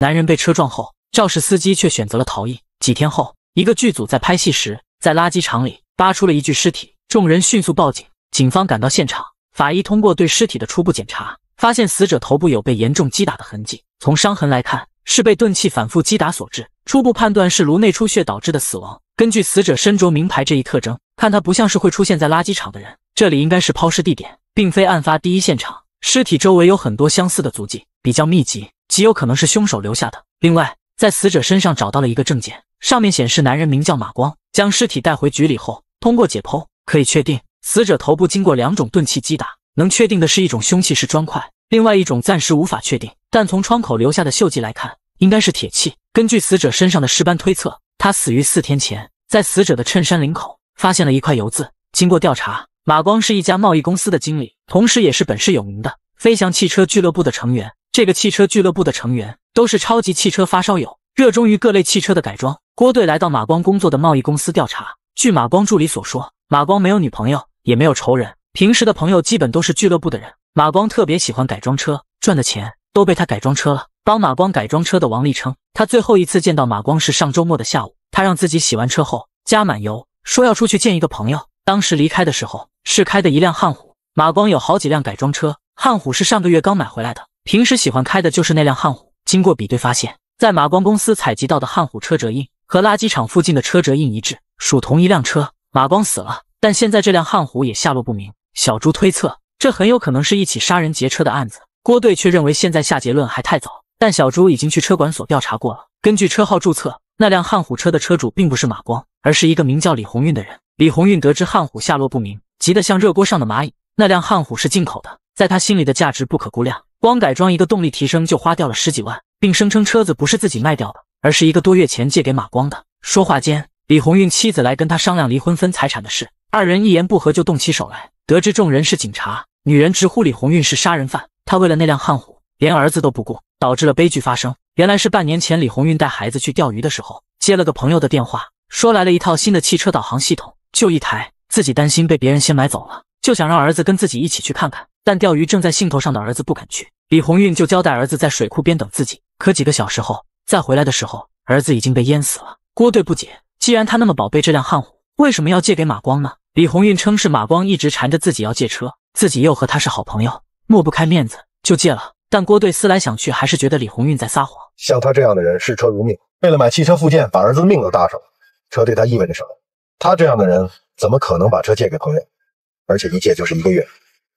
男人被车撞后，肇事司机却选择了逃逸。几天后，一个剧组在拍戏时，在垃圾场里扒出了一具尸体，众人迅速报警。警方赶到现场，法医通过对尸体的初步检查，发现死者头部有被严重击打的痕迹，从伤痕来看，是被钝器反复击打所致。初步判断是颅内出血导致的死亡。根据死者身着名牌这一特征，看他不像是会出现在垃圾场的人，这里应该是抛尸地点，并非案发第一现场。尸体周围有很多相似的足迹，比较密集。极有可能是凶手留下的。另外，在死者身上找到了一个证件，上面显示男人名叫马光。将尸体带回局里后，通过解剖可以确定，死者头部经过两种钝器击打。能确定的是一种凶器是砖块，另外一种暂时无法确定。但从窗口留下的锈迹来看，应该是铁器。根据死者身上的尸斑推测，他死于四天前。在死者的衬衫领口发现了一块油渍。经过调查，马光是一家贸易公司的经理，同时也是本市有名的飞翔汽车俱乐部的成员。这个汽车俱乐部的成员都是超级汽车发烧友，热衷于各类汽车的改装。郭队来到马光工作的贸易公司调查，据马光助理所说，马光没有女朋友，也没有仇人，平时的朋友基本都是俱乐部的人。马光特别喜欢改装车，赚的钱都被他改装车了。帮马光改装车的王丽称，他最后一次见到马光是上周末的下午，他让自己洗完车后加满油，说要出去见一个朋友。当时离开的时候是开的一辆汉虎。马光有好几辆改装车，汉虎是上个月刚买回来的。平时喜欢开的就是那辆悍虎。经过比对，发现在马光公司采集到的悍虎车辙印和垃圾场附近的车辙印一致，属同一辆车。马光死了，但现在这辆悍虎也下落不明。小朱推测，这很有可能是一起杀人劫车的案子。郭队却认为现在下结论还太早。但小朱已经去车管所调查过了。根据车号注册，那辆悍虎车的车主并不是马光，而是一个名叫李红运的人。李红运得知悍虎下落不明，急得像热锅上的蚂蚁。那辆悍虎是进口的，在他心里的价值不可估量。光改装一个动力提升就花掉了十几万，并声称车子不是自己卖掉的，而是一个多月前借给马光的。说话间，李红运妻子来跟他商量离婚分财产的事，二人一言不合就动起手来。得知众人是警察，女人直呼李红运是杀人犯，他为了那辆悍虎，连儿子都不顾，导致了悲剧发生。原来是半年前李红运带孩子去钓鱼的时候，接了个朋友的电话，说来了一套新的汽车导航系统，就一台，自己担心被别人先买走了。就想让儿子跟自己一起去看看，但钓鱼正在兴头上的儿子不肯去。李红运就交代儿子在水库边等自己。可几个小时后再回来的时候，儿子已经被淹死了。郭队不解，既然他那么宝贝这辆悍虎，为什么要借给马光呢？李红运称是马光一直缠着自己要借车，自己又和他是好朋友，抹不开面子就借了。但郭队思来想去，还是觉得李红运在撒谎。像他这样的人视车如命，为了买汽车附件把儿子命都搭上了，车对他意味着什么？他这样的人怎么可能把车借给朋友？而且你借就是一个月，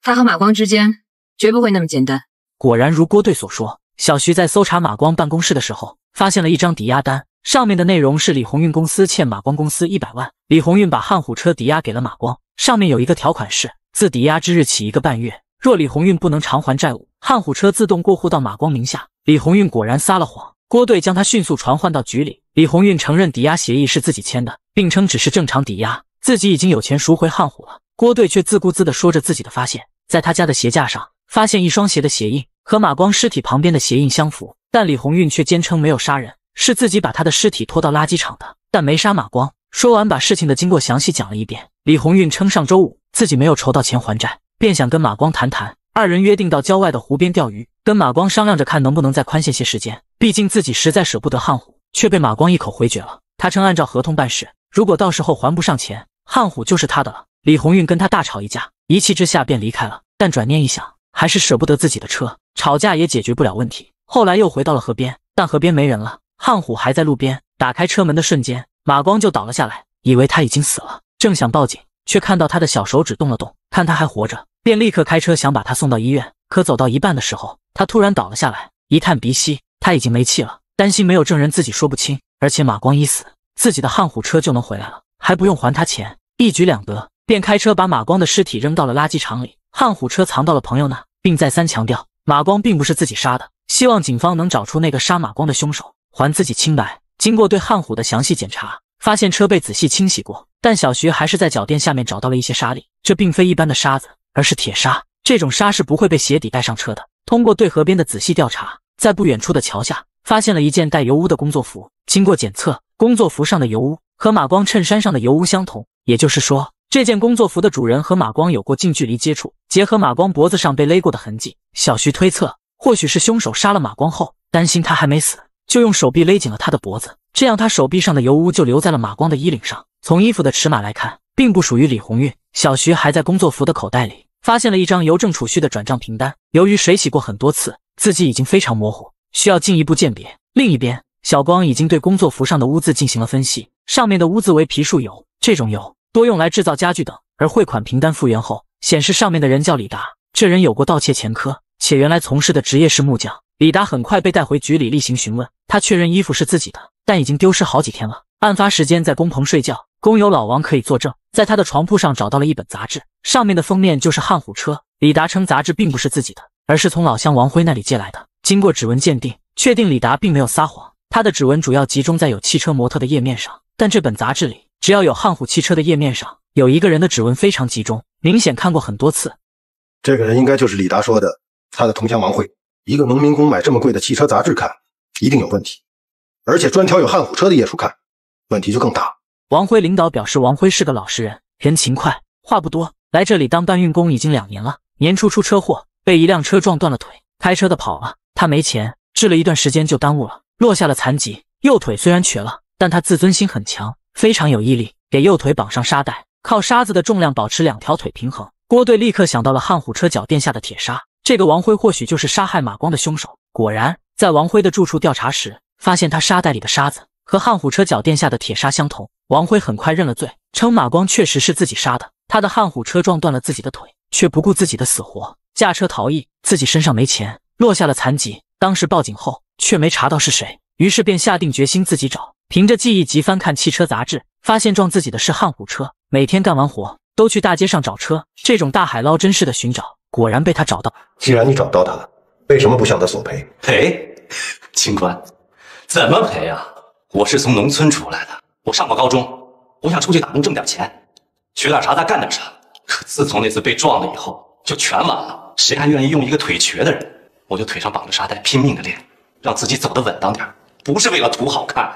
他和马光之间绝不会那么简单。果然如郭队所说，小徐在搜查马光办公室的时候，发现了一张抵押单，上面的内容是李鸿运公司欠马光公司一百万，李鸿运把汉虎车抵押给了马光，上面有一个条款是自抵押之日起一个半月，若李鸿运不能偿还债务，汉虎车自动过户到马光名下。李鸿运果然撒了谎，郭队将他迅速传唤到局里。李鸿运承认抵押协议是自己签的，并称只是正常抵押，自己已经有钱赎回汉虎了。郭队却自顾自地说着自己的发现，在他家的鞋架上发现一双鞋的鞋印，和马光尸体旁边的鞋印相符。但李红运却坚称没有杀人，是自己把他的尸体拖到垃圾场的，但没杀马光。说完，把事情的经过详细讲了一遍。李红运称上周五自己没有筹到钱还债，便想跟马光谈谈。二人约定到郊外的湖边钓鱼，跟马光商量着看能不能再宽限些时间，毕竟自己实在舍不得汉虎。却被马光一口回绝了。他称按照合同办事，如果到时候还不上钱，汉虎就是他的了。李红运跟他大吵一架，一气之下便离开了。但转念一想，还是舍不得自己的车，吵架也解决不了问题。后来又回到了河边，但河边没人了，汉虎还在路边。打开车门的瞬间，马光就倒了下来，以为他已经死了。正想报警，却看到他的小手指动了动，看他还活着，便立刻开车想把他送到医院。可走到一半的时候，他突然倒了下来，一探鼻息，他已经没气了。担心没有证人自己说不清，而且马光一死，自己的汉虎车就能回来了，还不用还他钱，一举两得。便开车把马光的尸体扔到了垃圾场里。汉虎车藏到了朋友那，并再三强调马光并不是自己杀的，希望警方能找出那个杀马光的凶手，还自己清白。经过对汉虎的详细检查，发现车被仔细清洗过，但小徐还是在脚垫下面找到了一些沙粒，这并非一般的沙子，而是铁砂。这种沙是不会被鞋底带上车的。通过对河边的仔细调查，在不远处的桥下发现了一件带油污的工作服。经过检测，工作服上的油污和马光衬衫上的油污相同，也就是说。这件工作服的主人和马光有过近距离接触，结合马光脖子上被勒过的痕迹，小徐推测，或许是凶手杀了马光后，担心他还没死，就用手臂勒紧了他的脖子，这样他手臂上的油污就留在了马光的衣领上。从衣服的尺码来看，并不属于李红运。小徐还在工作服的口袋里发现了一张邮政储蓄的转账凭单，由于水洗过很多次，字迹已经非常模糊，需要进一步鉴别。另一边，小光已经对工作服上的污渍进行了分析，上面的污渍为皮树油，这种油。多用来制造家具等。而汇款凭单复原后，显示上面的人叫李达，这人有过盗窃前科，且原来从事的职业是木匠。李达很快被带回局里例行询问，他确认衣服是自己的，但已经丢失好几天了。案发时间在工棚睡觉，工友老王可以作证，在他的床铺上找到了一本杂志，上面的封面就是悍虎车。李达称杂志并不是自己的，而是从老乡王辉那里借来的。经过指纹鉴定，确定李达并没有撒谎，他的指纹主要集中在有汽车模特的页面上，但这本杂志里。只要有汉虎汽车的页面上，有一个人的指纹非常集中，明显看过很多次。这个人应该就是李达说的他的同乡王辉，一个农民工买这么贵的汽车杂志看，一定有问题。而且专挑有汉虎车的页数看，问题就更大。王辉领导表示，王辉是个老实人，人勤快，话不多。来这里当搬运工已经两年了，年初出车祸，被一辆车撞断了腿，开车的跑了，他没钱治了一段时间就耽误了，落下了残疾。右腿虽然瘸了，但他自尊心很强。非常有毅力，给右腿绑上沙袋，靠沙子的重量保持两条腿平衡。郭队立刻想到了悍虎车脚垫下的铁砂，这个王辉或许就是杀害马光的凶手。果然，在王辉的住处调查时，发现他沙袋里的沙子和悍虎车脚垫下的铁砂相同。王辉很快认了罪，称马光确实是自己杀的，他的悍虎车撞断了自己的腿，却不顾自己的死活驾车逃逸，自己身上没钱，落下了残疾。当时报警后却没查到是谁，于是便下定决心自己找。凭着记忆急翻看汽车杂志，发现撞自己的是悍虎车。每天干完活都去大街上找车，这种大海捞针式的寻找，果然被他找到。既然你找到他，为什么不向他索赔？赔？清官，怎么赔啊？我是从农村出来的，我上过高中，我想出去打工挣点钱，学点啥再干点啥。可自从那次被撞了以后，就全完了。谁还愿意用一个腿瘸的人？我就腿上绑着沙袋，拼命的练，让自己走得稳当点，不是为了图好看。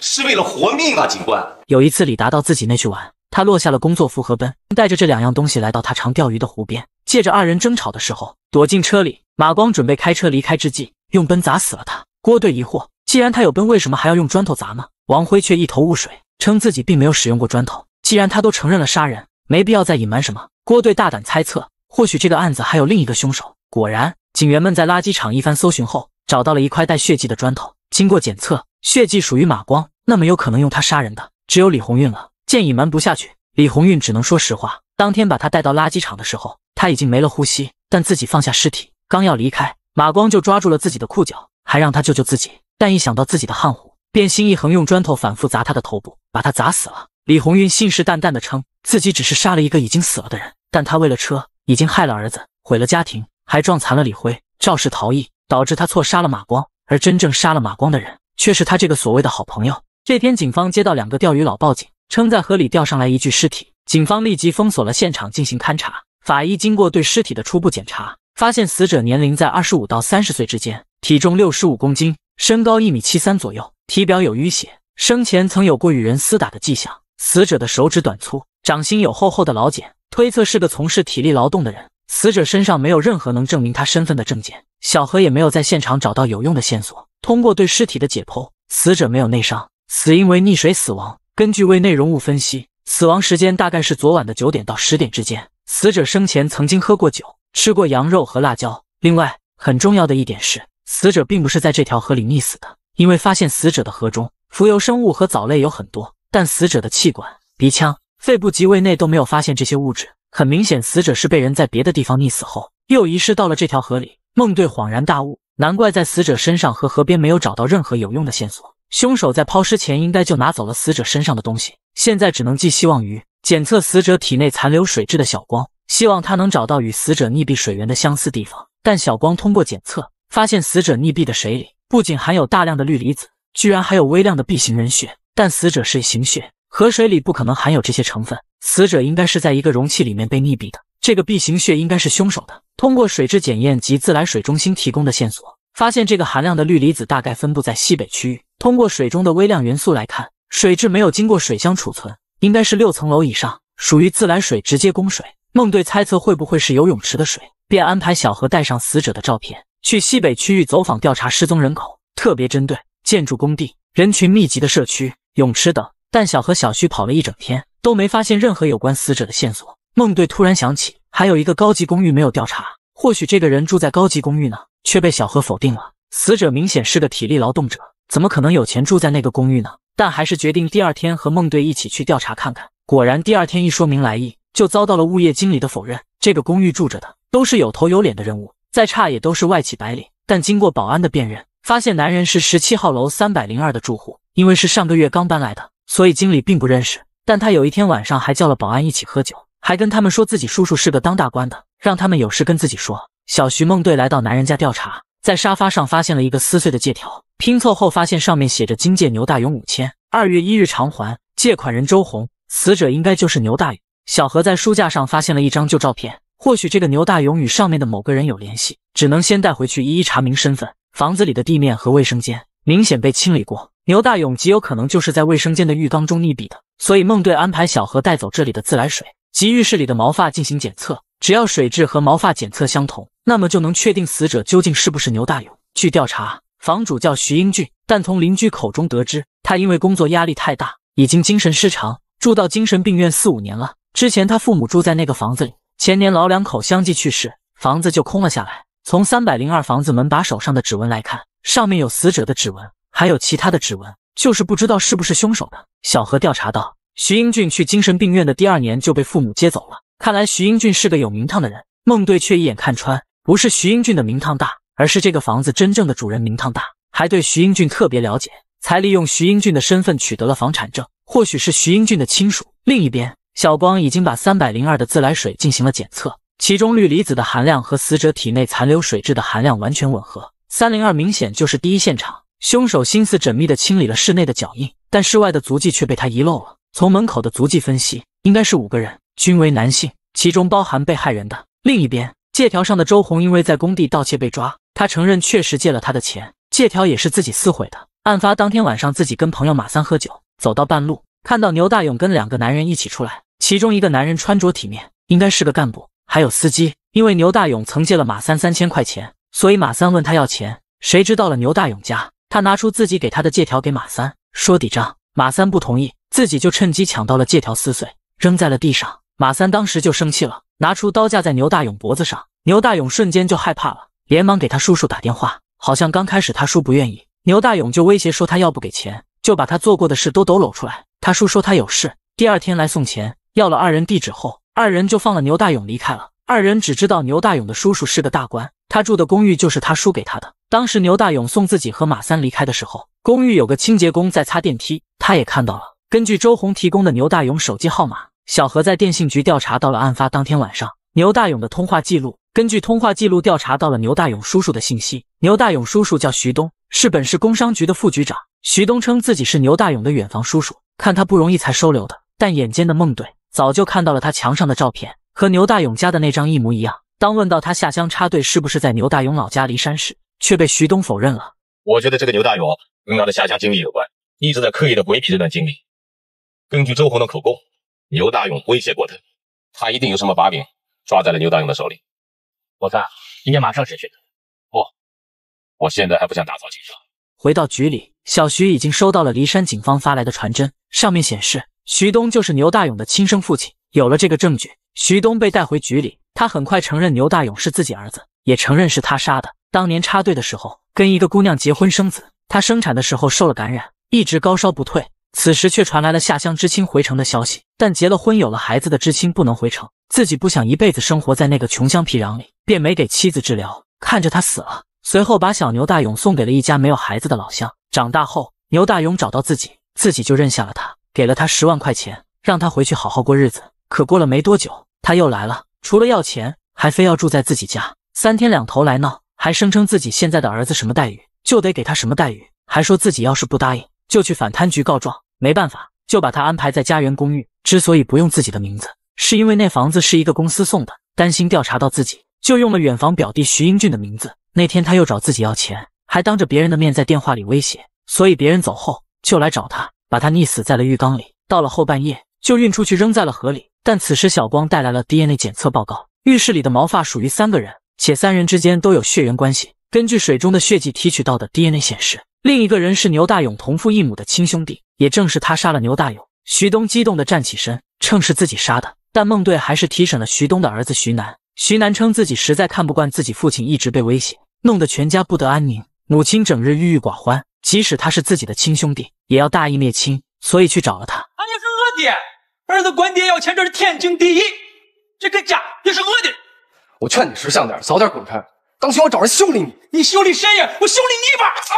是为了活命啊，警官。有一次，李达到自己那去玩，他落下了工作服和奔，带着这两样东西来到他常钓鱼的湖边。借着二人争吵的时候，躲进车里。马光准备开车离开之际，用奔砸死了他。郭队疑惑，既然他有奔，为什么还要用砖头砸呢？王辉却一头雾水，称自己并没有使用过砖头。既然他都承认了杀人，没必要再隐瞒什么。郭队大胆猜测，或许这个案子还有另一个凶手。果然，警员们在垃圾场一番搜寻后，找到了一块带血迹的砖头。经过检测，血迹属于马光，那么有可能用他杀人的只有李红运了。见隐瞒不下去，李红运只能说实话。当天把他带到垃圾场的时候，他已经没了呼吸。但自己放下尸体，刚要离开，马光就抓住了自己的裤脚，还让他救救自己。但一想到自己的悍虎，便心一横，用砖头反复砸他的头部，把他砸死了。李红运信誓旦旦地称，自己只是杀了一个已经死了的人，但他为了车，已经害了儿子，毁了家庭，还撞残了李辉，肇事逃逸，导致他错杀了马光。而真正杀了马光的人，却是他这个所谓的好朋友。这天，警方接到两个钓鱼佬报警，称在河里钓上来一具尸体。警方立即封锁了现场进行勘查。法医经过对尸体的初步检查，发现死者年龄在二十五到三十岁之间，体重六十五公斤，身高一米七三左右，体表有淤血，生前曾有过与人厮打的迹象。死者的手指短粗，掌心有厚厚的老茧，推测是个从事体力劳动的人。死者身上没有任何能证明他身份的证件，小何也没有在现场找到有用的线索。通过对尸体的解剖，死者没有内伤，死因为溺水死亡。根据胃内容物分析，死亡时间大概是昨晚的九点到十点之间。死者生前曾经喝过酒，吃过羊肉和辣椒。另外，很重要的一点是，死者并不是在这条河里溺死的，因为发现死者的河中浮游生物和藻类有很多，但死者的气管、鼻腔、肺部及胃内都没有发现这些物质。很明显，死者是被人在别的地方溺死后，又遗失到了这条河里。孟队恍然大悟，难怪在死者身上和河边没有找到任何有用的线索。凶手在抛尸前应该就拿走了死者身上的东西，现在只能寄希望于检测死者体内残留水质的小光，希望他能找到与死者溺毙水源的相似地方。但小光通过检测发现，死者溺毙的水里不仅含有大量的氯离子，居然还有微量的 B 型人血，但死者是型血。河水里不可能含有这些成分，死者应该是在一个容器里面被溺毙的。这个 B 型血应该是凶手的。通过水质检验及自来水中心提供的线索，发现这个含量的氯离子大概分布在西北区域。通过水中的微量元素来看，水质没有经过水箱储存，应该是六层楼以上，属于自来水直接供水。孟队猜测会不会是游泳池的水，便安排小何带上死者的照片去西北区域走访调查失踪人口，特别针对建筑工地、人群密集的社区、泳池等。但小何、小徐跑了一整天，都没发现任何有关死者的线索。孟队突然想起，还有一个高级公寓没有调查，或许这个人住在高级公寓呢？却被小何否定了。死者明显是个体力劳动者，怎么可能有钱住在那个公寓呢？但还是决定第二天和孟队一起去调查看看。果然，第二天一说明来意，就遭到了物业经理的否认。这个公寓住着的都是有头有脸的人物，再差也都是外企白领。但经过保安的辨认，发现男人是十七号楼三百零二的住户，因为是上个月刚搬来的。所以经理并不认识，但他有一天晚上还叫了保安一起喝酒，还跟他们说自己叔叔是个当大官的，让他们有事跟自己说。小徐梦队来到男人家调查，在沙发上发现了一个撕碎的借条，拼凑后发现上面写着“金借牛大勇五千，二月一日偿还，借款人周红”。死者应该就是牛大勇。小何在书架上发现了一张旧照片，或许这个牛大勇与上面的某个人有联系，只能先带回去一一查明身份。房子里的地面和卫生间明显被清理过。牛大勇极有可能就是在卫生间的浴缸中溺毙的，所以孟队安排小何带走这里的自来水及浴室里的毛发进行检测，只要水质和毛发检测相同，那么就能确定死者究竟是不是牛大勇。去调查房主叫徐英俊，但从邻居口中得知，他因为工作压力太大，已经精神失常，住到精神病院四五年了。之前他父母住在那个房子里，前年老两口相继去世，房子就空了下来。从三百零二房子门把手上的指纹来看，上面有死者的指纹。还有其他的指纹，就是不知道是不是凶手的。小何调查到，徐英俊去精神病院的第二年就被父母接走了。看来徐英俊是个有名堂的人，孟队却一眼看穿，不是徐英俊的名堂大，而是这个房子真正的主人名堂大，还对徐英俊特别了解，才利用徐英俊的身份取得了房产证。或许是徐英俊的亲属。另一边，小光已经把三百零二的自来水进行了检测，其中氯离子的含量和死者体内残留水质的含量完全吻合，三零二明显就是第一现场。凶手心思缜密地清理了室内的脚印，但室外的足迹却被他遗漏了。从门口的足迹分析，应该是五个人，均为男性，其中包含被害人的。另一边，借条上的周红因为在工地盗窃被抓，他承认确实借了他的钱，借条也是自己撕毁的。案发当天晚上，自己跟朋友马三喝酒，走到半路，看到牛大勇跟两个男人一起出来，其中一个男人穿着体面，应该是个干部，还有司机。因为牛大勇曾借了马三三千块钱，所以马三问他要钱，谁知道到了牛大勇家。他拿出自己给他的借条给马三说抵账，马三不同意，自己就趁机抢到了借条，撕碎扔在了地上。马三当时就生气了，拿出刀架在牛大勇脖子上，牛大勇瞬间就害怕了，连忙给他叔叔打电话。好像刚开始他叔不愿意，牛大勇就威胁说他要不给钱，就把他做过的事都抖搂出来。他叔说他有事，第二天来送钱。要了二人地址后，二人就放了牛大勇离开了。二人只知道牛大勇的叔叔是个大官，他住的公寓就是他叔给他的。当时牛大勇送自己和马三离开的时候，公寓有个清洁工在擦电梯，他也看到了。根据周红提供的牛大勇手机号码，小何在电信局调查到了案发当天晚上牛大勇的通话记录。根据通话记录调查到了牛大勇叔叔的信息，牛大勇叔叔叫徐东，是本市工商局的副局长。徐东称自己是牛大勇的远房叔叔，看他不容易才收留的。但眼尖的孟队早就看到了他墙上的照片和牛大勇家的那张一模一样。当问到他下乡插队是不是在牛大勇老家离山时，却被徐东否认了。我觉得这个牛大勇跟他的下乡经历有关，一直在刻意的回避这段经历。根据周红的口供，牛大勇威胁过他，他一定有什么把柄抓在了牛大勇的手里。我看应该马上审讯他。不，我现在还不想打草惊蛇。回到局里，小徐已经收到了骊山警方发来的传真，上面显示徐东就是牛大勇的亲生父亲。有了这个证据，徐东被带回局里，他很快承认牛大勇是自己儿子。也承认是他杀的。当年插队的时候，跟一个姑娘结婚生子。他生产的时候受了感染，一直高烧不退。此时却传来了下乡知青回城的消息。但结了婚有了孩子的知青不能回城，自己不想一辈子生活在那个穷乡僻壤里，便没给妻子治疗，看着他死了。随后把小牛大勇送给了一家没有孩子的老乡。长大后，牛大勇找到自己，自己就认下了他，给了他十万块钱，让他回去好好过日子。可过了没多久，他又来了，除了要钱，还非要住在自己家。三天两头来闹，还声称自己现在的儿子什么待遇就得给他什么待遇，还说自己要是不答应就去反贪局告状。没办法，就把他安排在家园公寓。之所以不用自己的名字，是因为那房子是一个公司送的，担心调查到自己，就用了远房表弟徐英俊的名字。那天他又找自己要钱，还当着别人的面在电话里威胁，所以别人走后就来找他，把他溺死在了浴缸里。到了后半夜就运出去扔在了河里。但此时小光带来了 DNA 检测报告，浴室里的毛发属于三个人。且三人之间都有血缘关系。根据水中的血迹提取到的 DNA 显示，另一个人是牛大勇同父异母的亲兄弟，也正是他杀了牛大勇。徐东激动地站起身，称是自己杀的。但孟队还是提审了徐东的儿子徐南。徐南称自己实在看不惯自己父亲一直被威胁，弄得全家不得安宁，母亲整日郁郁寡欢。即使他是自己的亲兄弟，也要大义灭亲，所以去找了他。俺也是饿的，儿子管爹要钱，这是天经地义。这个家也是饿的。我劝你识相点，早点滚开，当心我找人修理你！你修理谁呀？我修理你吧！操！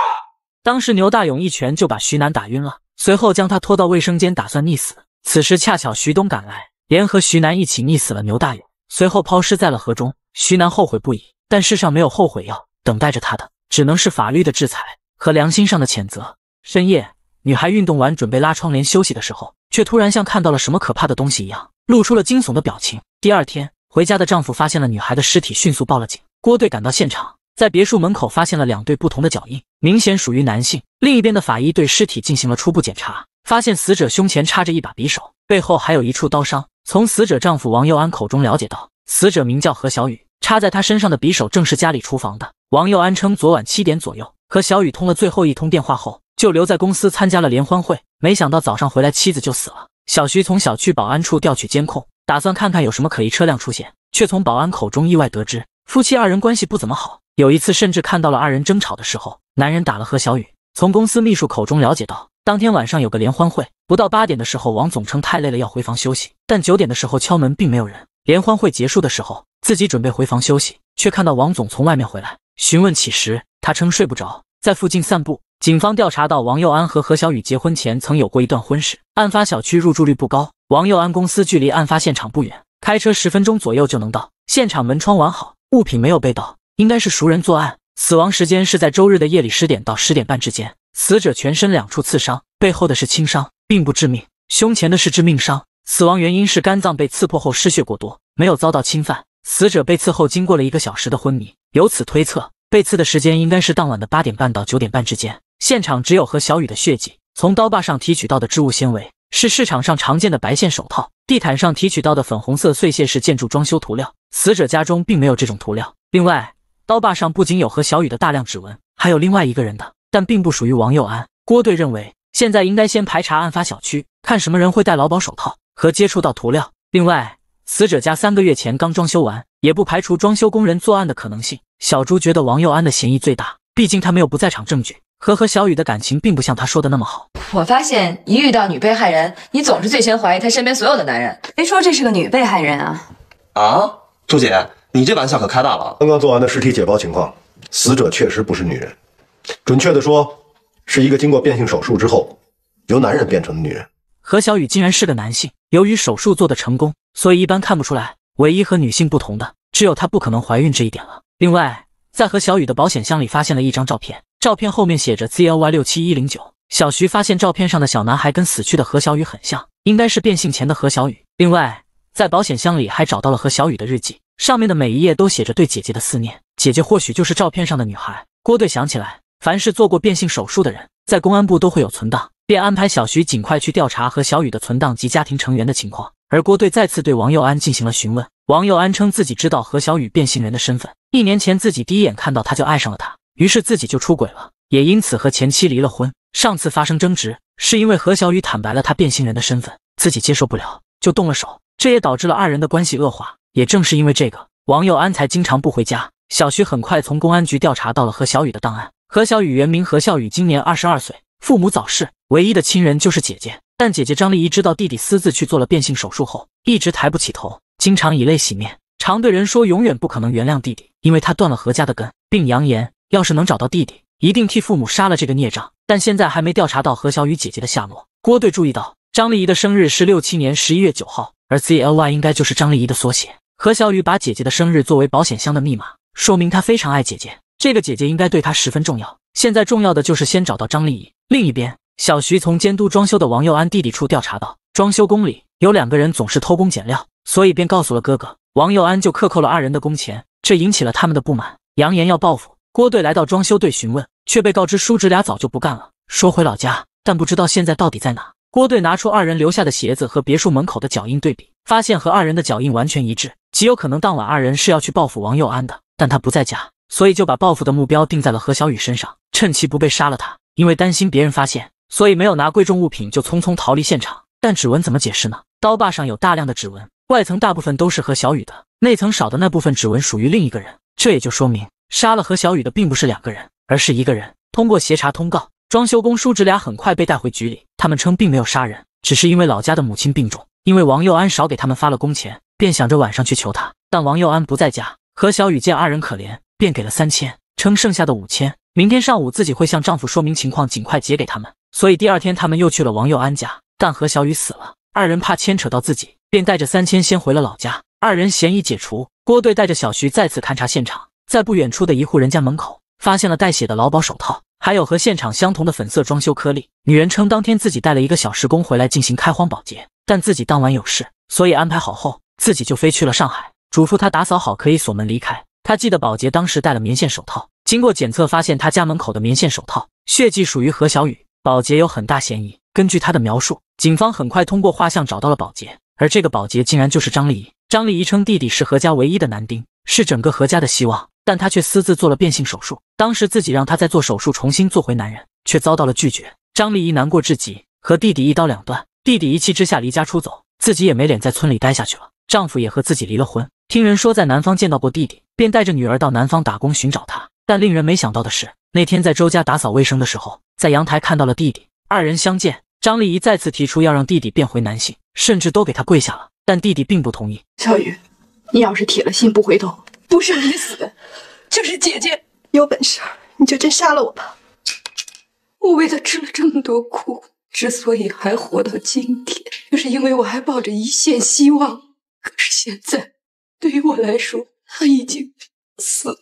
当时牛大勇一拳就把徐楠打晕了，随后将他拖到卫生间，打算溺死。此时恰巧徐东赶来，联合徐楠一起溺死了牛大勇，随后抛尸在了河中。徐楠后悔不已，但世上没有后悔药，等待着他的只能是法律的制裁和良心上的谴责。深夜，女孩运动完准备拉窗帘休息的时候，却突然像看到了什么可怕的东西一样，露出了惊悚的表情。第二天。回家的丈夫发现了女孩的尸体，迅速报了警。郭队赶到现场，在别墅门口发现了两对不同的脚印，明显属于男性。另一边的法医对尸体进行了初步检查，发现死者胸前插着一把匕首，背后还有一处刀伤。从死者丈夫王佑安口中了解到，死者名叫何小雨，插在他身上的匕首正是家里厨房的。王佑安称，昨晚七点左右，何小雨通了最后一通电话后，就留在公司参加了联欢会。没想到早上回来，妻子就死了。小徐从小区保安处调取监控。打算看看有什么可疑车辆出现，却从保安口中意外得知夫妻二人关系不怎么好。有一次甚至看到了二人争吵的时候，男人打了何小雨。从公司秘书口中了解到，当天晚上有个联欢会，不到八点的时候，王总称太累了要回房休息，但九点的时候敲门并没有人。联欢会结束的时候，自己准备回房休息，却看到王总从外面回来询问起时，他称睡不着，在附近散步。警方调查到王佑安和何小雨结婚前曾有过一段婚史。案发小区入住率不高。王佑安公司距离案发现场不远，开车十分钟左右就能到。现场门窗完好，物品没有被盗，应该是熟人作案。死亡时间是在周日的夜里十点到十点半之间。死者全身两处刺伤，背后的是轻伤，并不致命；胸前的是致命伤。死亡原因是肝脏被刺破后失血过多，没有遭到侵犯。死者被刺后经过了一个小时的昏迷，由此推测被刺的时间应该是当晚的八点半到九点半之间。现场只有和小雨的血迹，从刀把上提取到的织物纤维。是市场上常见的白线手套，地毯上提取到的粉红色碎屑是建筑装修涂料。死者家中并没有这种涂料。另外，刀把上不仅有和小雨的大量指纹，还有另外一个人的，但并不属于王佑安。郭队认为，现在应该先排查案发小区，看什么人会戴劳保手套和接触到涂料。另外，死者家三个月前刚装修完，也不排除装修工人作案的可能性。小朱觉得王佑安的嫌疑最大，毕竟他没有不在场证据。和和小雨的感情并不像他说的那么好。我发现，一遇到女被害人，你总是最先怀疑她身边所有的男人。谁说这是个女被害人啊？啊，朱姐，你这玩笑可开大了。刚刚做完的尸体解剖情况，死者确实不是女人，准确的说，是一个经过变性手术之后由男人变成的女人。何小雨竟然是个男性。由于手术做的成功，所以一般看不出来。唯一和女性不同的，只有她不可能怀孕这一点了。另外，在何小雨的保险箱里发现了一张照片。照片后面写着 Z L Y 六七一零九。小徐发现照片上的小男孩跟死去的何小雨很像，应该是变性前的何小雨。另外，在保险箱里还找到了何小雨的日记，上面的每一页都写着对姐姐的思念。姐姐或许就是照片上的女孩。郭队想起来，凡是做过变性手术的人，在公安部都会有存档，便安排小徐尽快去调查何小雨的存档及家庭成员的情况。而郭队再次对王佑安进行了询问，王佑安称自己知道何小雨变性人的身份，一年前自己第一眼看到她就爱上了她。于是自己就出轨了，也因此和前妻离了婚。上次发生争执，是因为何小雨坦白了他变性人的身份，自己接受不了，就动了手。这也导致了二人的关系恶化。也正是因为这个，王佑安才经常不回家。小徐很快从公安局调查到了何小雨的档案。何小雨原名何笑雨，今年二十二岁，父母早逝，唯一的亲人就是姐姐。但姐姐张丽怡知道弟弟私自去做了变性手术后，一直抬不起头，经常以泪洗面，常对人说永远不可能原谅弟弟，因为他断了何家的根，并扬言。要是能找到弟弟，一定替父母杀了这个孽障。但现在还没调查到何小雨姐姐的下落。郭队注意到，张丽怡的生日是六七年十一月九号，而 Z L Y 应该就是张丽怡的缩写。何小雨把姐姐的生日作为保险箱的密码，说明她非常爱姐姐。这个姐姐应该对她十分重要。现在重要的就是先找到张丽怡。另一边，小徐从监督装修的王佑安弟弟处调查到，装修工里有两个人总是偷工减料，所以便告诉了哥哥王佑安，就克扣了二人的工钱，这引起了他们的不满，扬言要报复。郭队来到装修队询问，却被告知叔侄俩早就不干了，说回老家，但不知道现在到底在哪。郭队拿出二人留下的鞋子和别墅门口的脚印对比，发现和二人的脚印完全一致，极有可能当晚二人是要去报复王佑安的，但他不在家，所以就把报复的目标定在了何小雨身上，趁其不备杀了他。因为担心别人发现，所以没有拿贵重物品，就匆匆逃离现场。但指纹怎么解释呢？刀把上有大量的指纹，外层大部分都是何小雨的，内层少的那部分指纹属于另一个人，这也就说明。杀了何小雨的并不是两个人，而是一个人。通过协查通告，装修工叔侄俩很快被带回局里。他们称并没有杀人，只是因为老家的母亲病重，因为王佑安少给他们发了工钱，便想着晚上去求他。但王佑安不在家，何小雨见二人可怜，便给了三千，称剩下的五千明天上午自己会向丈夫说明情况，尽快结给他们。所以第二天他们又去了王佑安家，但何小雨死了，二人怕牵扯到自己，便带着三千先回了老家。二人嫌疑解除，郭队带着小徐再次勘察现场。在不远处的一户人家门口，发现了带血的劳保手套，还有和现场相同的粉色装修颗粒。女人称，当天自己带了一个小时工回来进行开荒保洁，但自己当晚有事，所以安排好后，自己就飞去了上海，嘱咐他打扫好可以锁门离开。她记得保洁当时戴了棉线手套，经过检测发现，她家门口的棉线手套血迹属于何小雨，保洁有很大嫌疑。根据她的描述，警方很快通过画像找到了保洁，而这个保洁竟然就是张丽仪。张丽仪称，弟弟是何家唯一的男丁，是整个何家的希望。但他却私自做了变性手术，当时自己让他再做手术重新做回男人，却遭到了拒绝。张丽怡难过至极，和弟弟一刀两断。弟弟一气之下离家出走，自己也没脸在村里待下去了。丈夫也和自己离了婚。听人说在南方见到过弟弟，便带着女儿到南方打工寻找他。但令人没想到的是，那天在周家打扫卫生的时候，在阳台看到了弟弟。二人相见，张丽仪再次提出要让弟弟变回男性，甚至都给他跪下了。但弟弟并不同意。小雨，你要是铁了心不回头。不是你死，就是姐姐有本事，你就真杀了我吧！我为他吃了这么多苦，之所以还活到今天，就是因为我还抱着一线希望。可是现在，对于我来说，他已经死了。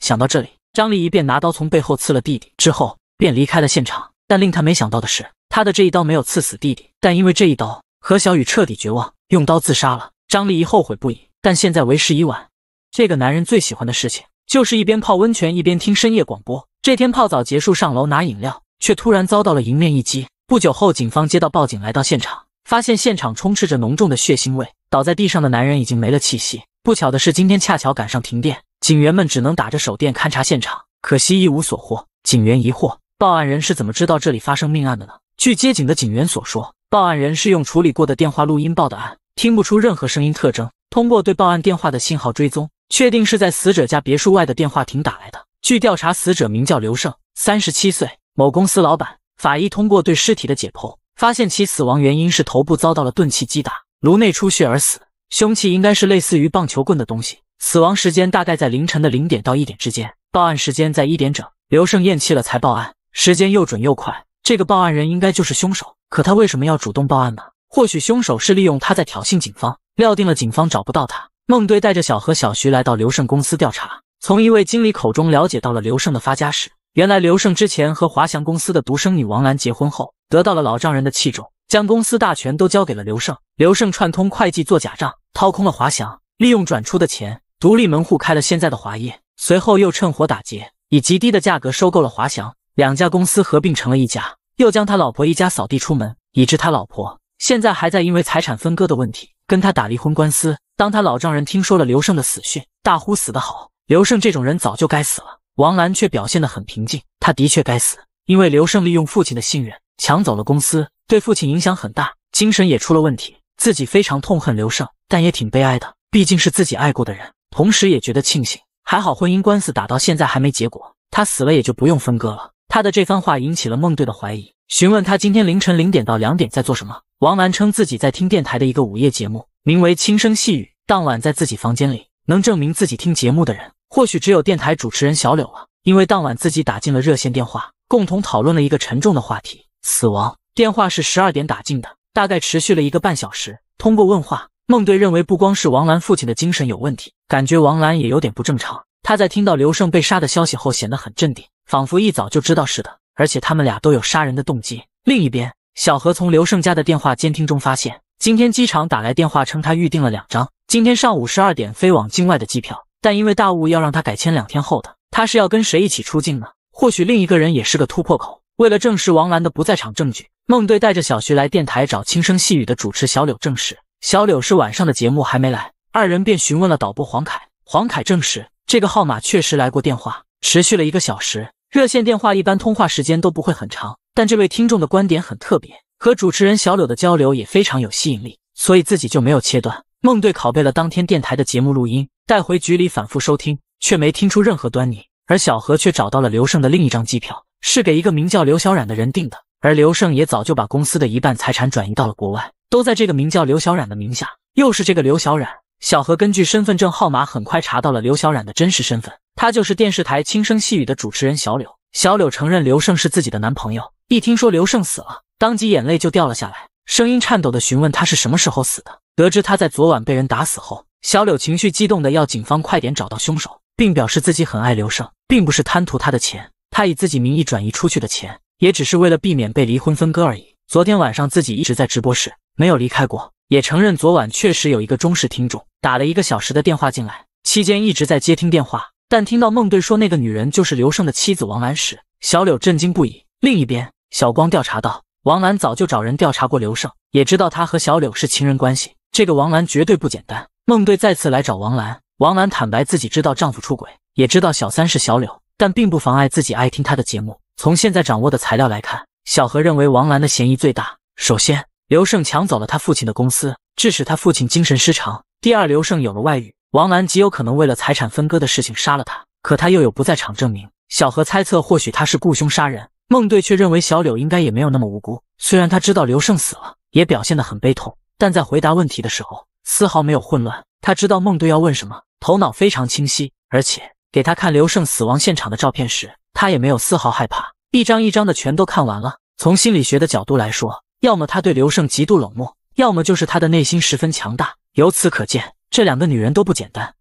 想到这里，张丽仪便拿刀从背后刺了弟弟，之后便离开了现场。但令他没想到的是，他的这一刀没有刺死弟弟，但因为这一刀，何小雨彻底绝望，用刀自杀了。张丽仪后悔不已，但现在为时已晚。这个男人最喜欢的事情就是一边泡温泉一边听深夜广播。这天泡澡结束，上楼拿饮料，却突然遭到了迎面一击。不久后，警方接到报警，来到现场，发现现场充斥着浓重的血腥味，倒在地上的男人已经没了气息。不巧的是，今天恰巧赶上停电，警员们只能打着手电勘察现场，可惜一无所获。警员疑惑：报案人是怎么知道这里发生命案的呢？据接警的警员所说，报案人是用处理过的电话录音报的案，听不出任何声音特征。通过对报案电话的信号追踪，确定是在死者家别墅外的电话亭打来的。据调查，死者名叫刘胜，三十七岁，某公司老板。法医通过对尸体的解剖，发现其死亡原因是头部遭到了钝器击打，颅内出血而死。凶器应该是类似于棒球棍的东西。死亡时间大概在凌晨的零点到一点之间。报案时间在一点整，刘胜咽气了才报案，时间又准又快。这个报案人应该就是凶手。可他为什么要主动报案呢？或许凶手是利用他在挑衅警方，料定了警方找不到他。孟队带着小何、小徐来到刘胜公司调查，从一位经理口中了解到了刘胜的发家史。原来，刘胜之前和华翔公司的独生女王兰结婚后，得到了老丈人的器重，将公司大权都交给了刘胜。刘胜串通会计做假账，掏空了华翔，利用转出的钱独立门户开了现在的华业。随后又趁火打劫，以极低的价格收购了华翔，两家公司合并成了一家，又将他老婆一家扫地出门，以致他老婆现在还在因为财产分割的问题。跟他打离婚官司，当他老丈人听说了刘胜的死讯，大呼死得好。刘胜这种人早就该死了。王兰却表现得很平静，他的确该死，因为刘胜利用父亲的信任抢走了公司，对父亲影响很大，精神也出了问题。自己非常痛恨刘胜，但也挺悲哀的，毕竟是自己爱过的人。同时也觉得庆幸，还好婚姻官司打到现在还没结果，他死了也就不用分割了。他的这番话引起了孟队的怀疑，询问他今天凌晨零点到两点在做什么。王兰称自己在听电台的一个午夜节目，名为《轻声细语》。当晚在自己房间里，能证明自己听节目的人，或许只有电台主持人小柳了。因为当晚自己打进了热线电话，共同讨论了一个沉重的话题——死亡。电话是十二点打进的，大概持续了一个半小时。通过问话，孟队认为不光是王兰父亲的精神有问题，感觉王兰也有点不正常。他在听到刘胜被杀的消息后，显得很镇定，仿佛一早就知道似的。而且他们俩都有杀人的动机。另一边。小何从刘胜家的电话监听中发现，今天机场打来电话称他预定了两张今天上午十二点飞往境外的机票，但因为大雾要让他改签两天后的。他是要跟谁一起出境呢？或许另一个人也是个突破口。为了证实王兰的不在场证据，孟队带着小徐来电台找轻声细语的主持小柳证实。小柳是晚上的节目还没来，二人便询问了导播黄凯。黄凯证实，这个号码确实来过电话，持续了一个小时。热线电话一般通话时间都不会很长。但这位听众的观点很特别，和主持人小柳的交流也非常有吸引力，所以自己就没有切断。孟队拷贝了当天电台的节目录音，带回局里反复收听，却没听出任何端倪。而小何却找到了刘胜的另一张机票，是给一个名叫刘小冉的人订的。而刘胜也早就把公司的一半财产转移到了国外，都在这个名叫刘小冉的名下。又是这个刘小冉，小何根据身份证号码很快查到了刘小冉的真实身份，他就是电视台轻声细语的主持人小柳。小柳承认刘胜是自己的男朋友。一听说刘胜死了，当即眼泪就掉了下来，声音颤抖的询问他是什么时候死的。得知他在昨晚被人打死后，小柳情绪激动的要警方快点找到凶手，并表示自己很爱刘胜，并不是贪图他的钱。他以自己名义转移出去的钱，也只是为了避免被离婚分割而已。昨天晚上自己一直在直播室，没有离开过，也承认昨晚确实有一个忠实听众打了一个小时的电话进来，期间一直在接听电话。但听到孟队说那个女人就是刘胜的妻子王兰时，小柳震惊不已。另一边。小光调查到，王兰早就找人调查过刘胜，也知道他和小柳是情人关系。这个王兰绝对不简单。孟队再次来找王兰，王兰坦白自己知道丈夫出轨，也知道小三是小柳，但并不妨碍自己爱听他的节目。从现在掌握的材料来看，小何认为王兰的嫌疑最大。首先，刘胜抢走了他父亲的公司，致使他父亲精神失常。第二，刘胜有了外遇，王兰极有可能为了财产分割的事情杀了他，可他又有不在场证明。小何猜测，或许他是雇凶杀人。孟队却认为小柳应该也没有那么无辜。虽然他知道刘胜死了，也表现得很悲痛，但在回答问题的时候丝毫没有混乱。他知道孟队要问什么，头脑非常清晰。而且给他看刘胜死亡现场的照片时，他也没有丝毫害怕，一张一张的全都看完了。从心理学的角度来说，要么他对刘胜极度冷漠，要么就是他的内心十分强大。由此可见，这两个女人都不简单。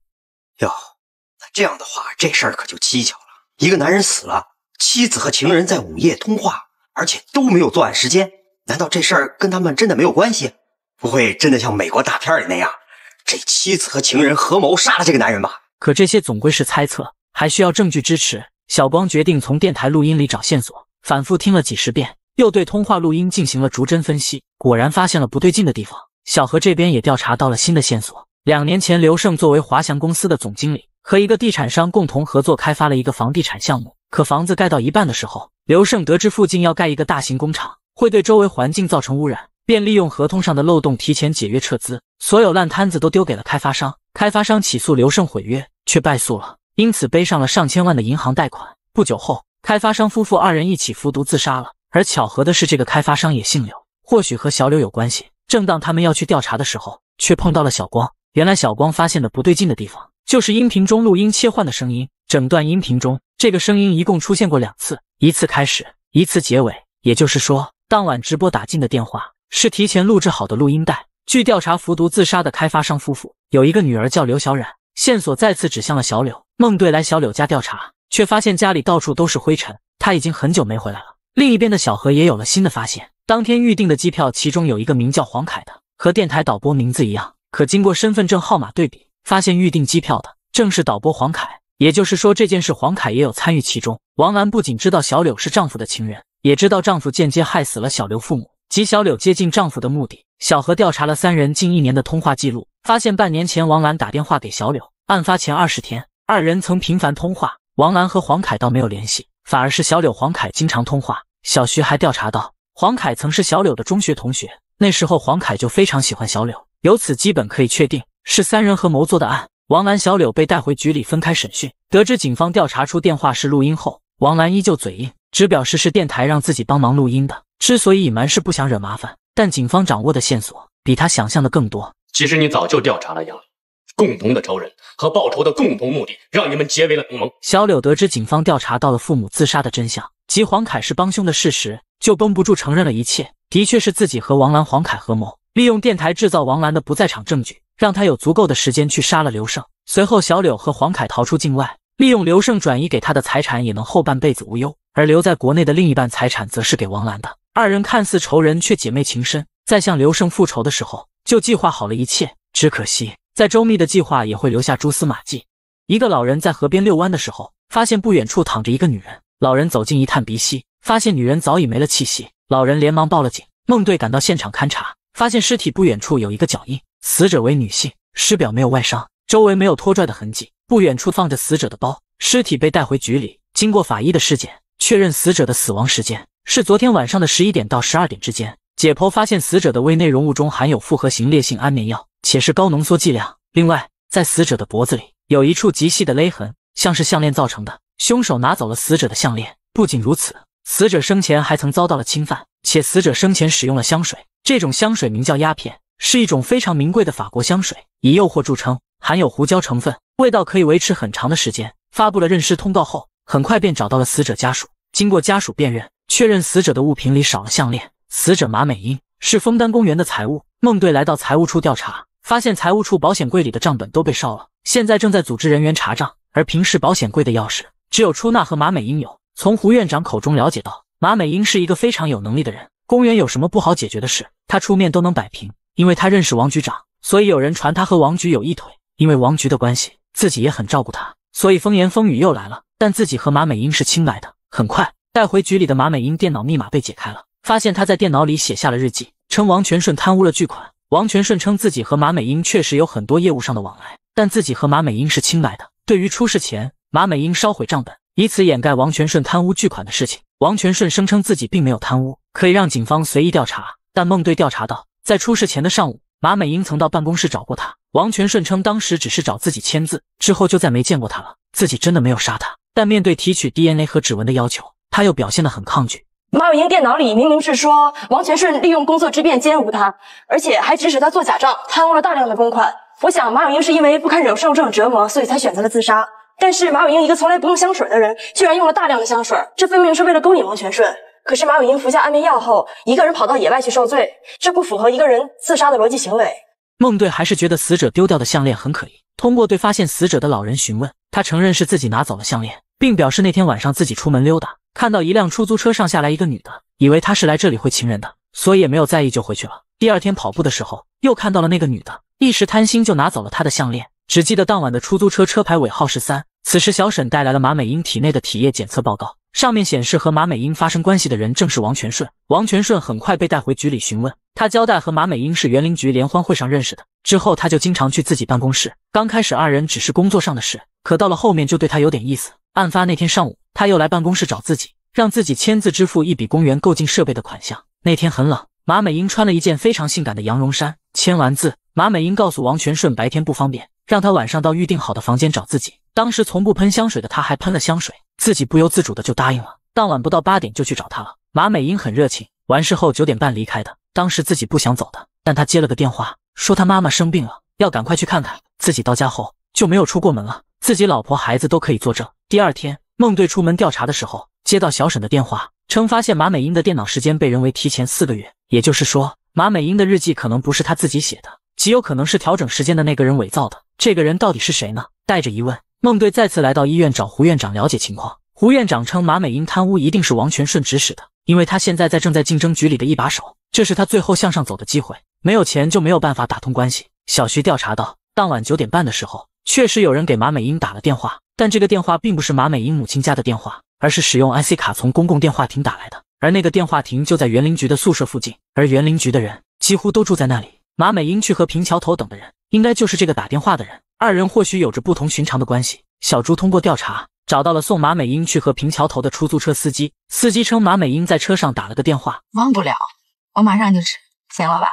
哟，那这样的话，这事儿可就蹊跷了。一个男人死了。妻子和情人在午夜通话，而且都没有作案时间。难道这事儿跟他们真的没有关系？不会真的像美国大片里那样，这妻子和情人合谋杀了这个男人吧？可这些总归是猜测，还需要证据支持。小光决定从电台录音里找线索，反复听了几十遍，又对通话录音进行了逐帧分析，果然发现了不对劲的地方。小何这边也调查到了新的线索：两年前，刘胜作为华翔公司的总经理，和一个地产商共同合作开发了一个房地产项目。可房子盖到一半的时候，刘胜得知附近要盖一个大型工厂，会对周围环境造成污染，便利用合同上的漏洞提前解约撤资，所有烂摊子都丢给了开发商。开发商起诉刘胜毁约，却败诉了，因此背上了上千万的银行贷款。不久后，开发商夫妇二人一起服毒自杀了。而巧合的是，这个开发商也姓刘，或许和小柳有关系。正当他们要去调查的时候，却碰到了小光。原来，小光发现的不对劲的地方，就是音频中录音切换的声音。整段音频中，这个声音一共出现过两次，一次开始，一次结尾。也就是说，当晚直播打进的电话是提前录制好的录音带。据调查，服毒自杀的开发商夫妇有一个女儿叫刘小冉，线索再次指向了小柳。孟队来小柳家调查，却发现家里到处都是灰尘，他已经很久没回来了。另一边的小何也有了新的发现，当天预定的机票其中有一个名叫黄凯的，和电台导播名字一样。可经过身份证号码对比，发现预定机票的正是导播黄凯。也就是说，这件事黄凯也有参与其中。王兰不仅知道小柳是丈夫的情人，也知道丈夫间接害死了小刘父母及小柳接近丈夫的目的。小何调查了三人近一年的通话记录，发现半年前王兰打电话给小柳，案发前二十天二人曾频繁通话。王兰和黄凯倒没有联系，反而是小柳、黄凯经常通话。小徐还调查到，黄凯曾是小柳的中学同学，那时候黄凯就非常喜欢小柳，由此基本可以确定是三人合谋做的案。王兰、小柳被带回局里分开审讯。得知警方调查出电话是录音后，王兰依旧嘴硬，只表示是电台让自己帮忙录音的。之所以隐瞒，是不想惹麻烦。但警方掌握的线索比他想象的更多。其实你早就调查了杨，共同的仇人和报仇的共同目的，让你们结为了同盟。小柳得知警方调查到了父母自杀的真相及黄凯是帮凶的事实，就绷不住承认了一切。的确是自己和王兰、黄凯合谋。利用电台制造王兰的不在场证据，让他有足够的时间去杀了刘胜。随后，小柳和黄凯逃出境外，利用刘胜转移给他的财产也能后半辈子无忧。而留在国内的另一半财产则是给王兰的。二人看似仇人，却姐妹情深。在向刘胜复仇的时候，就计划好了一切。只可惜，在周密的计划也会留下蛛丝马迹。一个老人在河边遛弯的时候，发现不远处躺着一个女人。老人走近一探鼻息，发现女人早已没了气息。老人连忙报了警。孟队赶到现场勘查。发现尸体不远处有一个脚印，死者为女性，尸表没有外伤，周围没有拖拽的痕迹。不远处放着死者的包，尸体被带回局里。经过法医的尸检，确认死者的死亡时间是昨天晚上的十一点到十二点之间。解剖发现死者的胃内容物中含有复合型烈性安眠药，且是高浓缩剂量。另外，在死者的脖子里有一处极细的勒痕，像是项链造成的。凶手拿走了死者的项链。不仅如此，死者生前还曾遭到了侵犯。且死者生前使用了香水，这种香水名叫鸦片，是一种非常名贵的法国香水，以诱惑著称，含有胡椒成分，味道可以维持很长的时间。发布了认尸通告后，很快便找到了死者家属。经过家属辨认，确认死者的物品里少了项链。死者马美英是枫丹公园的财务孟队，来到财务处调查，发现财务处保险柜里的账本都被烧了，现在正在组织人员查账。而平时保险柜的钥匙只有出纳和马美英有。从胡院长口中了解到。马美英是一个非常有能力的人，公园有什么不好解决的事，他出面都能摆平。因为他认识王局长，所以有人传他和王局有一腿。因为王局的关系，自己也很照顾他，所以风言风语又来了。但自己和马美英是清白的。很快，带回局里的马美英电脑密码被解开了，发现他在电脑里写下了日记，称王全顺贪污了巨款。王全顺称自己和马美英确实有很多业务上的往来，但自己和马美英是清白的。对于出事前，马美英烧毁账本，以此掩盖王全顺贪污巨款的事情。王全顺声称自己并没有贪污，可以让警方随意调查。但孟队调查到，在出事前的上午，马美英曾到办公室找过他。王全顺称，当时只是找自己签字，之后就再没见过他了。自己真的没有杀他。但面对提取 DNA 和指纹的要求，他又表现得很抗拒。马美英电脑里明明是说王全顺利用工作之便奸污她，而且还指使他做假账，贪污了大量的公款。我想，马永英是因为不堪忍受这种折磨，所以才选择了自杀。但是马永英一个从来不用香水的人，居然用了大量的香水，这分明是为了勾引王全顺。可是马永英服下安眠药后，一个人跑到野外去受罪，这不符合一个人自杀的逻辑行为。孟队还是觉得死者丢掉的项链很可疑。通过对发现死者的老人询问，他承认是自己拿走了项链，并表示那天晚上自己出门溜达，看到一辆出租车上下来一个女的，以为她是来这里会情人的，所以也没有在意就回去了。第二天跑步的时候又看到了那个女的，一时贪心就拿走了她的项链。只记得当晚的出租车车牌尾号是三。此时，小沈带来了马美英体内的体液检测报告，上面显示和马美英发生关系的人正是王全顺。王全顺很快被带回局里询问，他交代和马美英是园林局联欢会上认识的，之后他就经常去自己办公室。刚开始二人只是工作上的事，可到了后面就对他有点意思。案发那天上午，他又来办公室找自己，让自己签字支付一笔公园购进设备的款项。那天很冷，马美英穿了一件非常性感的羊绒衫。签完字，马美英告诉王全顺，白天不方便，让他晚上到预定好的房间找自己。当时从不喷香水的他还喷了香水，自己不由自主的就答应了。当晚不到八点就去找他了。马美英很热情，完事后九点半离开的。当时自己不想走的，但他接了个电话，说他妈妈生病了，要赶快去看看。自己到家后就没有出过门了。自己老婆孩子都可以作证。第二天，孟队出门调查的时候，接到小沈的电话，称发现马美英的电脑时间被人为提前四个月，也就是说。马美英的日记可能不是她自己写的，极有可能是调整时间的那个人伪造的。这个人到底是谁呢？带着疑问，孟队再次来到医院找胡院长了解情况。胡院长称，马美英贪污一定是王全顺指使的，因为他现在在正在竞争局里的一把手，这是他最后向上走的机会。没有钱就没有办法打通关系。小徐调查到，当晚九点半的时候，确实有人给马美英打了电话，但这个电话并不是马美英母亲家的电话，而是使用 IC 卡从公共电话亭打来的。而那个电话亭就在园林局的宿舍附近，而园林局的人几乎都住在那里。马美英去和平桥头等的人，应该就是这个打电话的人，二人或许有着不同寻常的关系。小朱通过调查找到了送马美英去和平桥头的出租车司机，司机称马美英在车上打了个电话，忘不了，我马上就吃，行了吧？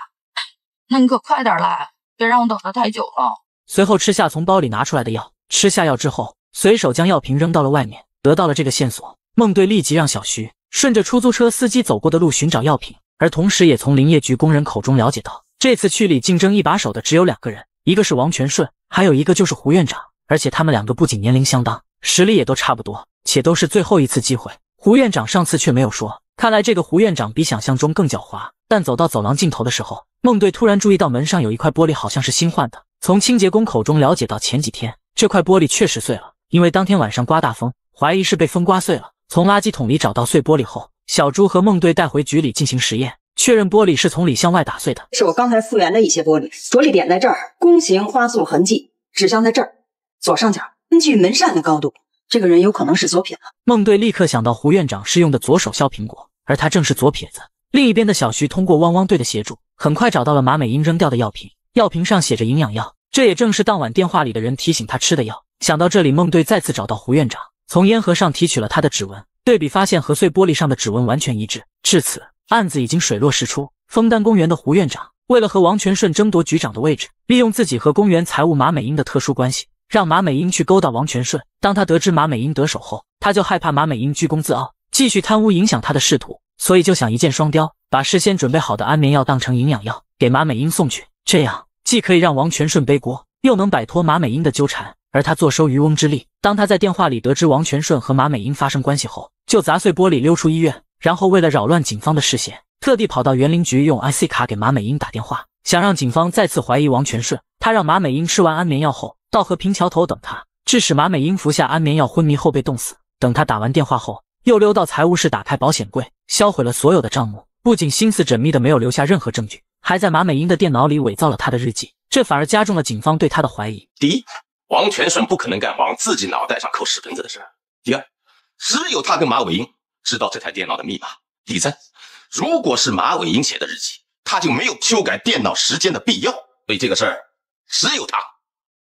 那你可快点来，别让我等得太久了。随后吃下从包里拿出来的药，吃下药之后，随手将药瓶扔到了外面。得到了这个线索，孟队立即让小徐。顺着出租车司机走过的路寻找药品，而同时也从林业局工人口中了解到，这次区里竞争一把手的只有两个人，一个是王全顺，还有一个就是胡院长。而且他们两个不仅年龄相当，实力也都差不多，且都是最后一次机会。胡院长上次却没有说，看来这个胡院长比想象中更狡猾。但走到走廊尽头的时候，孟队突然注意到门上有一块玻璃，好像是新换的。从清洁工口中了解到，前几天这块玻璃确实碎了，因为当天晚上刮大风，怀疑是被风刮碎了。从垃圾桶里找到碎玻璃后，小朱和孟队带回局里进行实验，确认玻璃是从里向外打碎的。是我刚才复原的一些玻璃，着力点在这儿，弓形花束痕迹指向在这儿左上角。根据门扇的高度，这个人有可能是左撇子。孟队立刻想到胡院长是用的左手削苹果，而他正是左撇子。另一边的小徐通过汪汪队的协助，很快找到了马美英扔掉的药瓶，药瓶上写着营养药，这也正是当晚电话里的人提醒他吃的药。想到这里，孟队再次找到胡院长。从烟盒上提取了他的指纹，对比发现和碎玻璃上的指纹完全一致。至此，案子已经水落石出。枫丹公园的胡院长为了和王全顺争夺局长的位置，利用自己和公园财务马美英的特殊关系，让马美英去勾搭王全顺。当他得知马美英得手后，他就害怕马美英居功自傲，继续贪污影响他的仕途，所以就想一箭双雕，把事先准备好的安眠药当成营养药给马美英送去，这样既可以让王全顺背锅。又能摆脱马美英的纠缠，而他坐收渔翁之利。当他在电话里得知王全顺和马美英发生关系后，就砸碎玻璃溜出医院，然后为了扰乱警方的视线，特地跑到园林局用 IC 卡给马美英打电话，想让警方再次怀疑王全顺。他让马美英吃完安眠药后到和平桥头等他，致使马美英服下安眠药昏迷后被冻死。等他打完电话后，又溜到财务室打开保险柜，销毁了所有的账目，不仅心思缜密的没有留下任何证据，还在马美英的电脑里伪造了他的日记。这反而加重了警方对他的怀疑。第一，王全顺不可能干往自己脑袋上扣屎盆子的事儿。第二，只有他跟马伟英知道这台电脑的密码。第三，如果是马伟英写的日记，他就没有修改电脑时间的必要。所以这个事儿，只有他。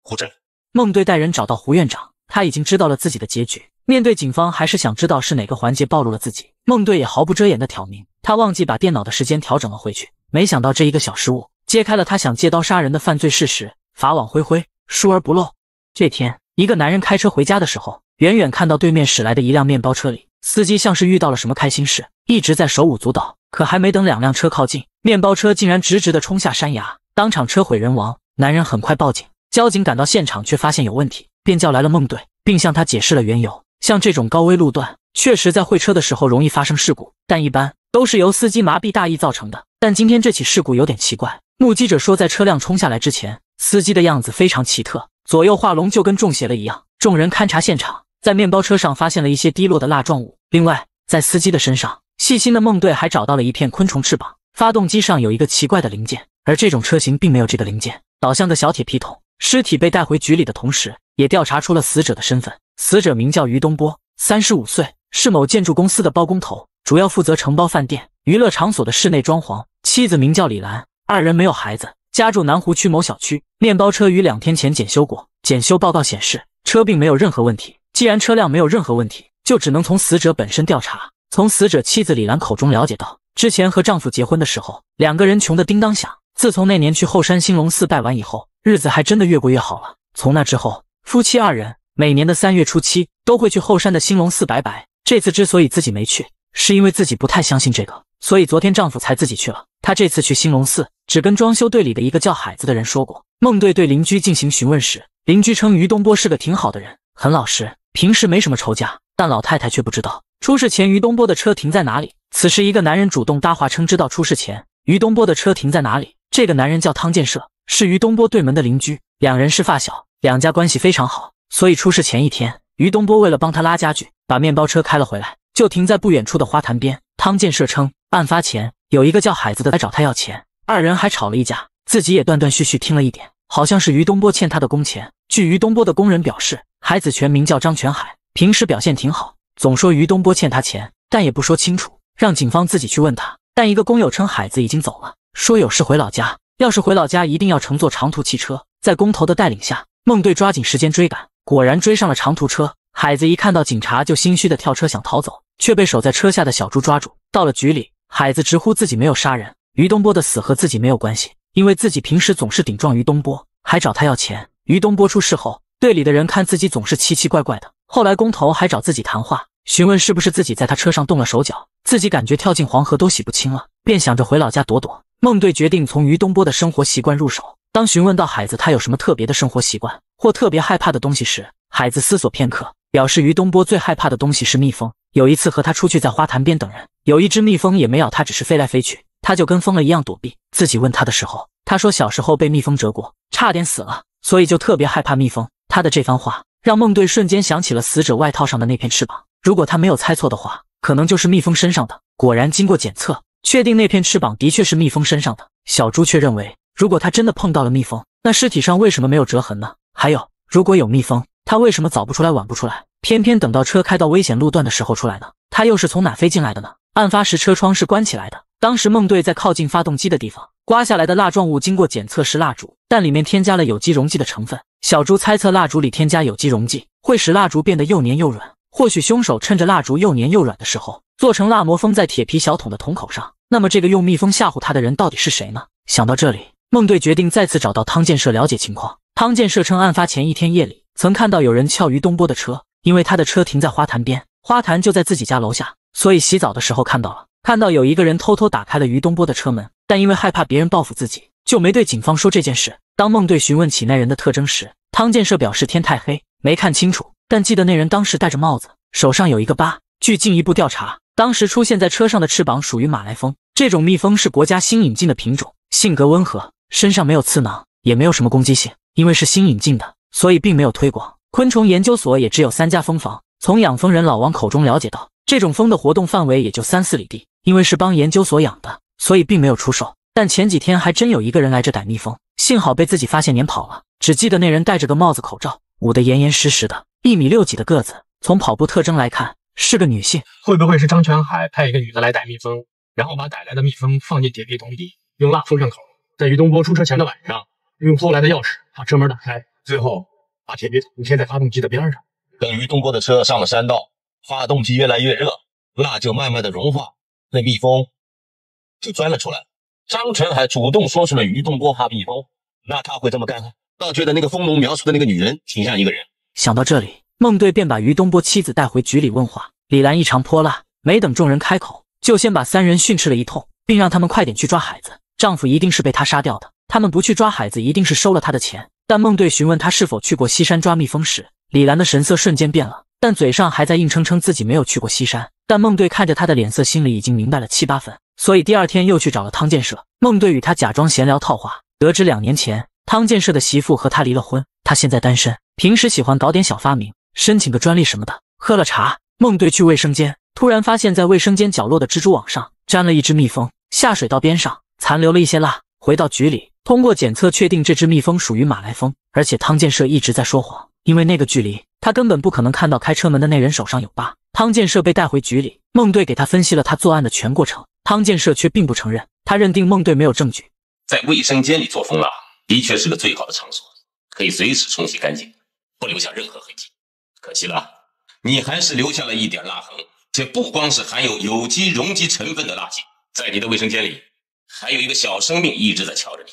胡振。孟队带人找到胡院长，他已经知道了自己的结局。面对警方，还是想知道是哪个环节暴露了自己。孟队也毫不遮掩地挑明，他忘记把电脑的时间调整了回去。没想到这一个小失误。揭开了他想借刀杀人的犯罪事实，法网恢恢，疏而不漏。这天，一个男人开车回家的时候，远远看到对面驶来的一辆面包车，里司机像是遇到了什么开心事，一直在手舞足蹈。可还没等两辆车靠近，面包车竟然直直的冲下山崖，当场车毁人亡。男人很快报警，交警赶到现场，却发现有问题，便叫来了孟队，并向他解释了缘由。像这种高危路段，确实在会车的时候容易发生事故，但一般都是由司机麻痹大意造成的。但今天这起事故有点奇怪。目击者说，在车辆冲下来之前，司机的样子非常奇特，左右画龙就跟中邪了一样。众人勘察现场，在面包车上发现了一些滴落的蜡状物，另外在司机的身上，细心的孟队还找到了一片昆虫翅膀。发动机上有一个奇怪的零件，而这种车型并没有这个零件，倒像个小铁皮桶。尸体被带回局里的同时，也调查出了死者的身份。死者名叫于东波，三十五岁，是某建筑公司的包工头，主要负责承包饭店、娱乐场所的室内装潢。妻子名叫李兰。二人没有孩子，家住南湖区某小区。面包车于两天前检修过，检修报告显示车并没有任何问题。既然车辆没有任何问题，就只能从死者本身调查。从死者妻子李兰口中了解到，之前和丈夫结婚的时候，两个人穷的叮当响。自从那年去后山兴隆寺拜完以后，日子还真的越过越好了。从那之后，夫妻二人每年的三月初七都会去后山的兴隆寺拜拜。这次之所以自己没去，是因为自己不太相信这个。所以昨天丈夫才自己去了。他这次去兴隆寺，只跟装修队里的一个叫海子的人说过。孟队对邻居进行询问时，邻居称于东波是个挺好的人，很老实，平时没什么仇家。但老太太却不知道出事前于东波的车停在哪里。此时，一个男人主动搭话，称知道出事前于东波的车停在哪里。这个男人叫汤建设，是于东波对门的邻居，两人是发小，两家关系非常好。所以出事前一天，于东波为了帮他拉家具，把面包车开了回来，就停在不远处的花坛边。汤建设称。案发前有一个叫海子的来找他要钱，二人还吵了一架。自己也断断续续听了一点，好像是于东波欠他的工钱。据于东波的工人表示，海子全名叫张全海，平时表现挺好，总说于东波欠他钱，但也不说清楚，让警方自己去问他。但一个工友称海子已经走了，说有事回老家。要是回老家，一定要乘坐长途汽车。在工头的带领下，孟队抓紧时间追赶，果然追上了长途车。海子一看到警察就心虚的跳车想逃走，却被守在车下的小朱抓住。到了局里。海子直呼自己没有杀人，于东波的死和自己没有关系，因为自己平时总是顶撞于东波，还找他要钱。于东波出事后，队里的人看自己总是奇奇怪怪的，后来工头还找自己谈话，询问是不是自己在他车上动了手脚。自己感觉跳进黄河都洗不清了，便想着回老家躲躲。孟队决定从于东波的生活习惯入手。当询问到海子他有什么特别的生活习惯或特别害怕的东西时，海子思索片刻。表示于东波最害怕的东西是蜜蜂。有一次和他出去，在花坛边等人，有一只蜜蜂也没咬他，只是飞来飞去，他就跟疯了一样躲避。自己问他的时候，他说小时候被蜜蜂蛰过，差点死了，所以就特别害怕蜜蜂。他的这番话让孟队瞬间想起了死者外套上的那片翅膀，如果他没有猜错的话，可能就是蜜蜂身上的。果然，经过检测，确定那片翅膀的确是蜜蜂身上的。小猪却认为，如果他真的碰到了蜜蜂，那尸体上为什么没有折痕呢？还有，如果有蜜蜂。他为什么早不出来晚不出来，偏偏等到车开到危险路段的时候出来呢？他又是从哪飞进来的呢？案发时车窗是关起来的。当时孟队在靠近发动机的地方刮下来的蜡状物，经过检测是蜡烛，但里面添加了有机溶剂的成分。小朱猜测，蜡烛里添加有机溶剂会使蜡烛变得又黏又软。或许凶手趁着蜡烛又黏又软的时候，做成蜡膜封在铁皮小桶的桶口上。那么，这个用蜜蜂吓唬他的人到底是谁呢？想到这里，孟队决定再次找到汤建设了解情况。汤建设称，案发前一天夜里。曾看到有人撬于东波的车，因为他的车停在花坛边，花坛就在自己家楼下，所以洗澡的时候看到了。看到有一个人偷偷打开了于东波的车门，但因为害怕别人报复自己，就没对警方说这件事。当孟队询问起那人的特征时，汤建设表示天太黑没看清楚，但记得那人当时戴着帽子，手上有一个疤。据进一步调查，当时出现在车上的翅膀属于马来蜂，这种蜜蜂是国家新引进的品种，性格温和，身上没有刺囊，也没有什么攻击性，因为是新引进的。所以并没有推广。昆虫研究所也只有三家蜂房。从养蜂人老王口中了解到，这种蜂的活动范围也就三四里地。因为是帮研究所养的，所以并没有出售。但前几天还真有一个人来这逮蜜蜂，幸好被自己发现撵跑了。只记得那人戴着个帽子、口罩，捂得严严实实的，一米六几的个子。从跑步特征来看，是个女性。会不会是张全海派一个女的来逮蜜蜂，然后把逮来的蜜蜂放进铁皮桶里，用蜡封上口，在于东波出车前的晚上，用偷来的钥匙把车门打开。最后把铁皮头贴在发动机的边上，等于东波的车上了山道，发动机越来越热，蜡就慢慢的融化，那蜜蜂就钻了出来。张成海主动说出了于东波怕蜜蜂，那他会这么干？倒觉得那个蜂农描述的那个女人挺像一个人。想到这里，孟队便把于东波妻子带回局里问话。李兰异常泼辣，没等众人开口，就先把三人训斥了一通，并让他们快点去抓孩子。丈夫一定是被她杀掉的，他们不去抓孩子，一定是收了他的钱。但孟队询问他是否去过西山抓蜜蜂时，李兰的神色瞬间变了，但嘴上还在硬撑称自己没有去过西山。但孟队看着他的脸色，心里已经明白了七八分，所以第二天又去找了汤建设。孟队与他假装闲聊套话，得知两年前汤建设的媳妇和他离了婚，他现在单身，平时喜欢搞点小发明，申请个专利什么的。喝了茶，孟队去卫生间，突然发现在卫生间角落的蜘蛛网上粘了一只蜜蜂，下水道边上残留了一些蜡。回到局里，通过检测确定这只蜜蜂属于马来蜂，而且汤建设一直在说谎，因为那个距离他根本不可能看到开车门的那人手上有疤。汤建设被带回局里，孟队给他分析了他作案的全过程，汤建设却并不承认，他认定孟队没有证据。在卫生间里做蜂蜡，的确是个最好的场所，可以随时冲洗干净，不留下任何痕迹。可惜了，你还是留下了一点蜡痕，且不光是含有有机溶剂成分的蜡剂，在你的卫生间里。还有一个小生命一直在瞧着你，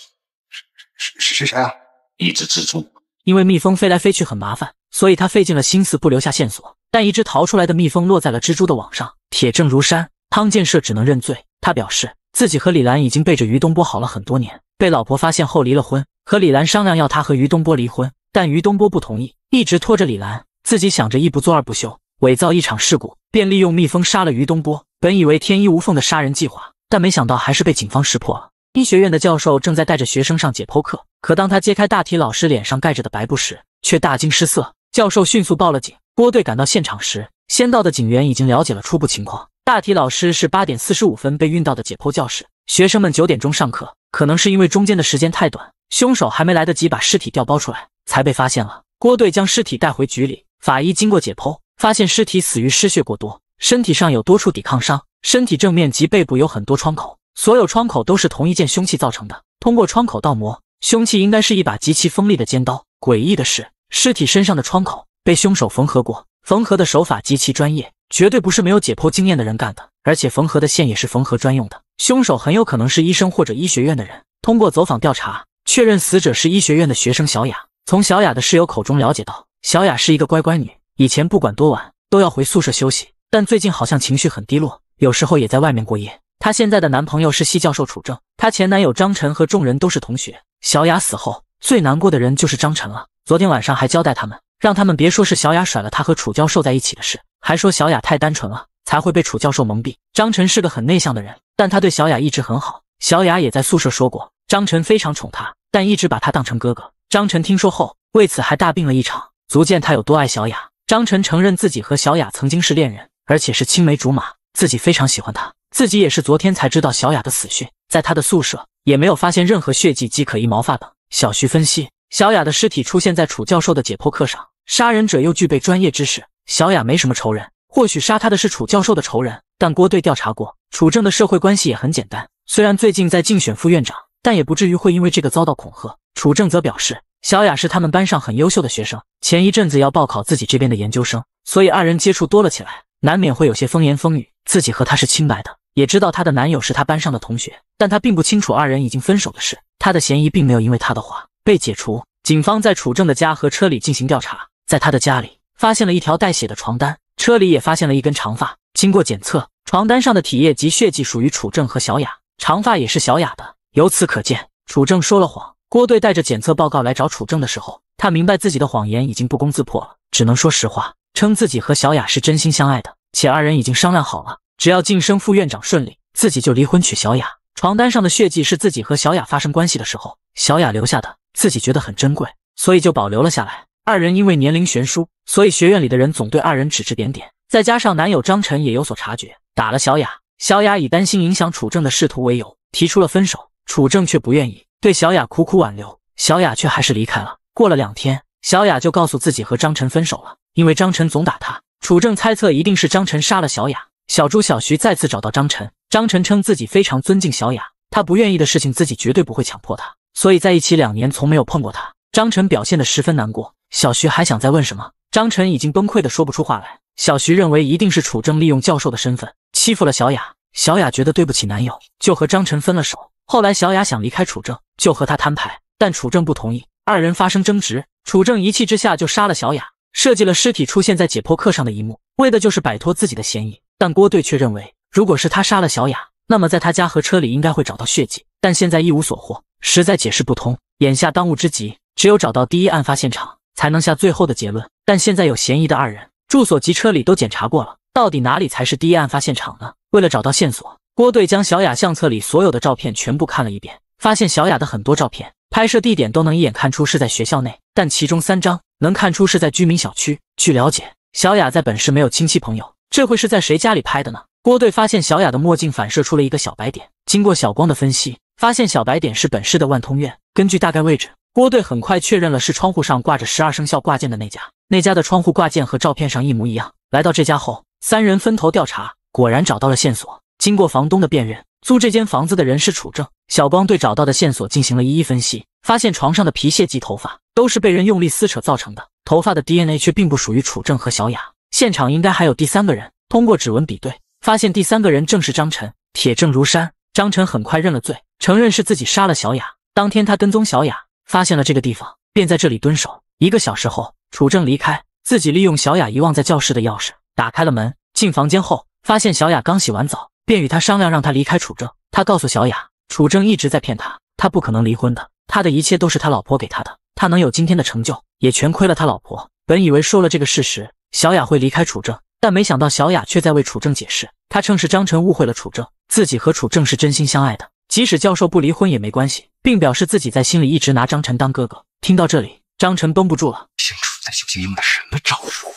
是是是是谁啊？一只蜘蛛，因为蜜蜂飞来飞去很麻烦，所以他费尽了心思不留下线索。但一只逃出来的蜜蜂落在了蜘蛛的网上，铁证如山，汤建设只能认罪。他表示自己和李兰已经背着于东波好了很多年，被老婆发现后离了婚，和李兰商量要他和于东波离婚，但于东波不同意，一直拖着李兰，自己想着一不做二不休，伪造一场事故，便利用蜜蜂杀了于东波。本以为天衣无缝的杀人计划。但没想到还是被警方识破了。医学院的教授正在带着学生上解剖课，可当他揭开大体老师脸上盖着的白布时，却大惊失色。教授迅速报了警。郭队赶到现场时，先到的警员已经了解了初步情况。大体老师是八点四十五分被运到的解剖教室，学生们九点钟上课，可能是因为中间的时间太短，凶手还没来得及把尸体调包出来，才被发现了。郭队将尸体带回局里，法医经过解剖，发现尸体死于失血过多，身体上有多处抵抗伤。身体正面及背部有很多窗口，所有窗口都是同一件凶器造成的。通过窗口倒模，凶器应该是一把极其锋利的尖刀。诡异的是，尸体身上的窗口被凶手缝合过，缝合的手法极其专业，绝对不是没有解剖经验的人干的。而且缝合的线也是缝合专用的。凶手很有可能是医生或者医学院的人。通过走访调查，确认死者是医学院的学生小雅。从小雅的室友口中了解到，小雅是一个乖乖女，以前不管多晚都要回宿舍休息，但最近好像情绪很低落。有时候也在外面过夜。她现在的男朋友是系教授楚正，她前男友张晨和众人都是同学。小雅死后最难过的人就是张晨了。昨天晚上还交代他们，让他们别说是小雅甩了他和楚教授在一起的事，还说小雅太单纯了，才会被楚教授蒙蔽。张晨是个很内向的人，但他对小雅一直很好。小雅也在宿舍说过，张晨非常宠她，但一直把她当成哥哥。张晨听说后，为此还大病了一场，足见他有多爱小雅。张晨承认自己和小雅曾经是恋人，而且是青梅竹马。自己非常喜欢她，自己也是昨天才知道小雅的死讯。在她的宿舍也没有发现任何血迹及可疑毛发等。小徐分析，小雅的尸体出现在楚教授的解剖课上，杀人者又具备专业知识。小雅没什么仇人，或许杀她的是楚教授的仇人。但郭队调查过，楚政的社会关系也很简单。虽然最近在竞选副院长，但也不至于会因为这个遭到恐吓。楚政则表示，小雅是他们班上很优秀的学生，前一阵子要报考自己这边的研究生，所以二人接触多了起来，难免会有些风言风语。自己和她是清白的，也知道她的男友是她班上的同学，但她并不清楚二人已经分手的事。她的嫌疑并没有因为她的话被解除。警方在楚正的家和车里进行调查，在他的家里发现了一条带血的床单，车里也发现了一根长发。经过检测，床单上的体液及血迹属于楚正和小雅，长发也是小雅的。由此可见，楚正说了谎。郭队带着检测报告来找楚正的时候，他明白自己的谎言已经不攻自破了，只能说实话，称自己和小雅是真心相爱的。且二人已经商量好了，只要晋升副院长顺利，自己就离婚娶小雅。床单上的血迹是自己和小雅发生关系的时候，小雅留下的，自己觉得很珍贵，所以就保留了下来。二人因为年龄悬殊，所以学院里的人总对二人指指点点。再加上男友张晨也有所察觉，打了小雅。小雅以担心影响楚正的仕途为由，提出了分手。楚正却不愿意，对小雅苦苦挽留，小雅却还是离开了。过了两天，小雅就告诉自己和张晨分手了，因为张晨总打她。楚正猜测一定是张晨杀了小雅。小朱、小徐再次找到张晨，张晨称自己非常尊敬小雅，他不愿意的事情自己绝对不会强迫他，所以在一起两年从没有碰过她。张晨表现的十分难过。小徐还想再问什么，张晨已经崩溃的说不出话来。小徐认为一定是楚正利用教授的身份欺负了小雅，小雅觉得对不起男友，就和张晨分了手。后来小雅想离开楚正，就和他摊牌，但楚正不同意，二人发生争执，楚正一气之下就杀了小雅。设计了尸体出现在解剖课上的一幕，为的就是摆脱自己的嫌疑。但郭队却认为，如果是他杀了小雅，那么在他家和车里应该会找到血迹，但现在一无所获，实在解释不通。眼下当务之急，只有找到第一案发现场，才能下最后的结论。但现在有嫌疑的二人住所及车里都检查过了，到底哪里才是第一案发现场呢？为了找到线索，郭队将小雅相册里所有的照片全部看了一遍，发现小雅的很多照片。拍摄地点都能一眼看出是在学校内，但其中三张能看出是在居民小区。据了解，小雅在本市没有亲戚朋友，这会是在谁家里拍的呢？郭队发现小雅的墨镜反射出了一个小白点，经过小光的分析，发现小白点是本市的万通苑。根据大概位置，郭队很快确认了是窗户上挂着十二生肖挂件的那家。那家的窗户挂件和照片上一模一样。来到这家后，三人分头调查，果然找到了线索。经过房东的辨认，租这间房子的人是楚正。小光对找到的线索进行了一一分析，发现床上的皮屑及头发都是被人用力撕扯造成的，头发的 DNA 却并不属于楚正和小雅，现场应该还有第三个人。通过指纹比对，发现第三个人正是张晨，铁证如山，张晨很快认了罪，承认是自己杀了小雅。当天他跟踪小雅，发现了这个地方，便在这里蹲守。一个小时后，楚正离开，自己利用小雅遗忘在教室的钥匙打开了门。进房间后，发现小雅刚洗完澡，便与他商量让他离开楚正。他告诉小雅。楚正一直在骗他，他不可能离婚的。他的一切都是他老婆给他的，他能有今天的成就，也全亏了他老婆。本以为说了这个事实，小雅会离开楚正，但没想到小雅却在为楚正解释，她称是张晨误会了楚正，自己和楚正是真心相爱的，即使教授不离婚也没关系，并表示自己在心里一直拿张晨当哥哥。听到这里，张晨绷不住了，姓楚在究竟用的什么招数？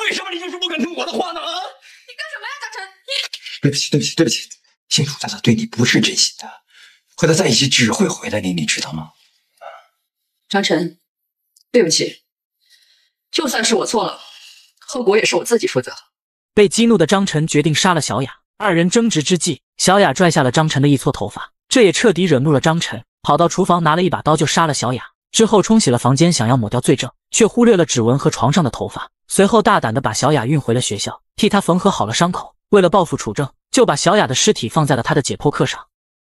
为什么你就是不肯听我的话呢？你干什么呀，张晨？你对不起，对不起，对不起。姓楚的，他对你不是真心的，和他在一起只会毁了你，你知道吗？张晨，对不起，就算是我错了，后果也是我自己负责。被激怒的张晨决定杀了小雅。二人争执之际，小雅拽下了张晨的一撮头发，这也彻底惹怒了张晨，跑到厨房拿了一把刀就杀了小雅。之后冲洗了房间，想要抹掉罪证，却忽略了指纹和床上的头发。随后大胆的把小雅运回了学校，替她缝合好了伤口。为了报复楚正。就把小雅的尸体放在了他的解剖课上。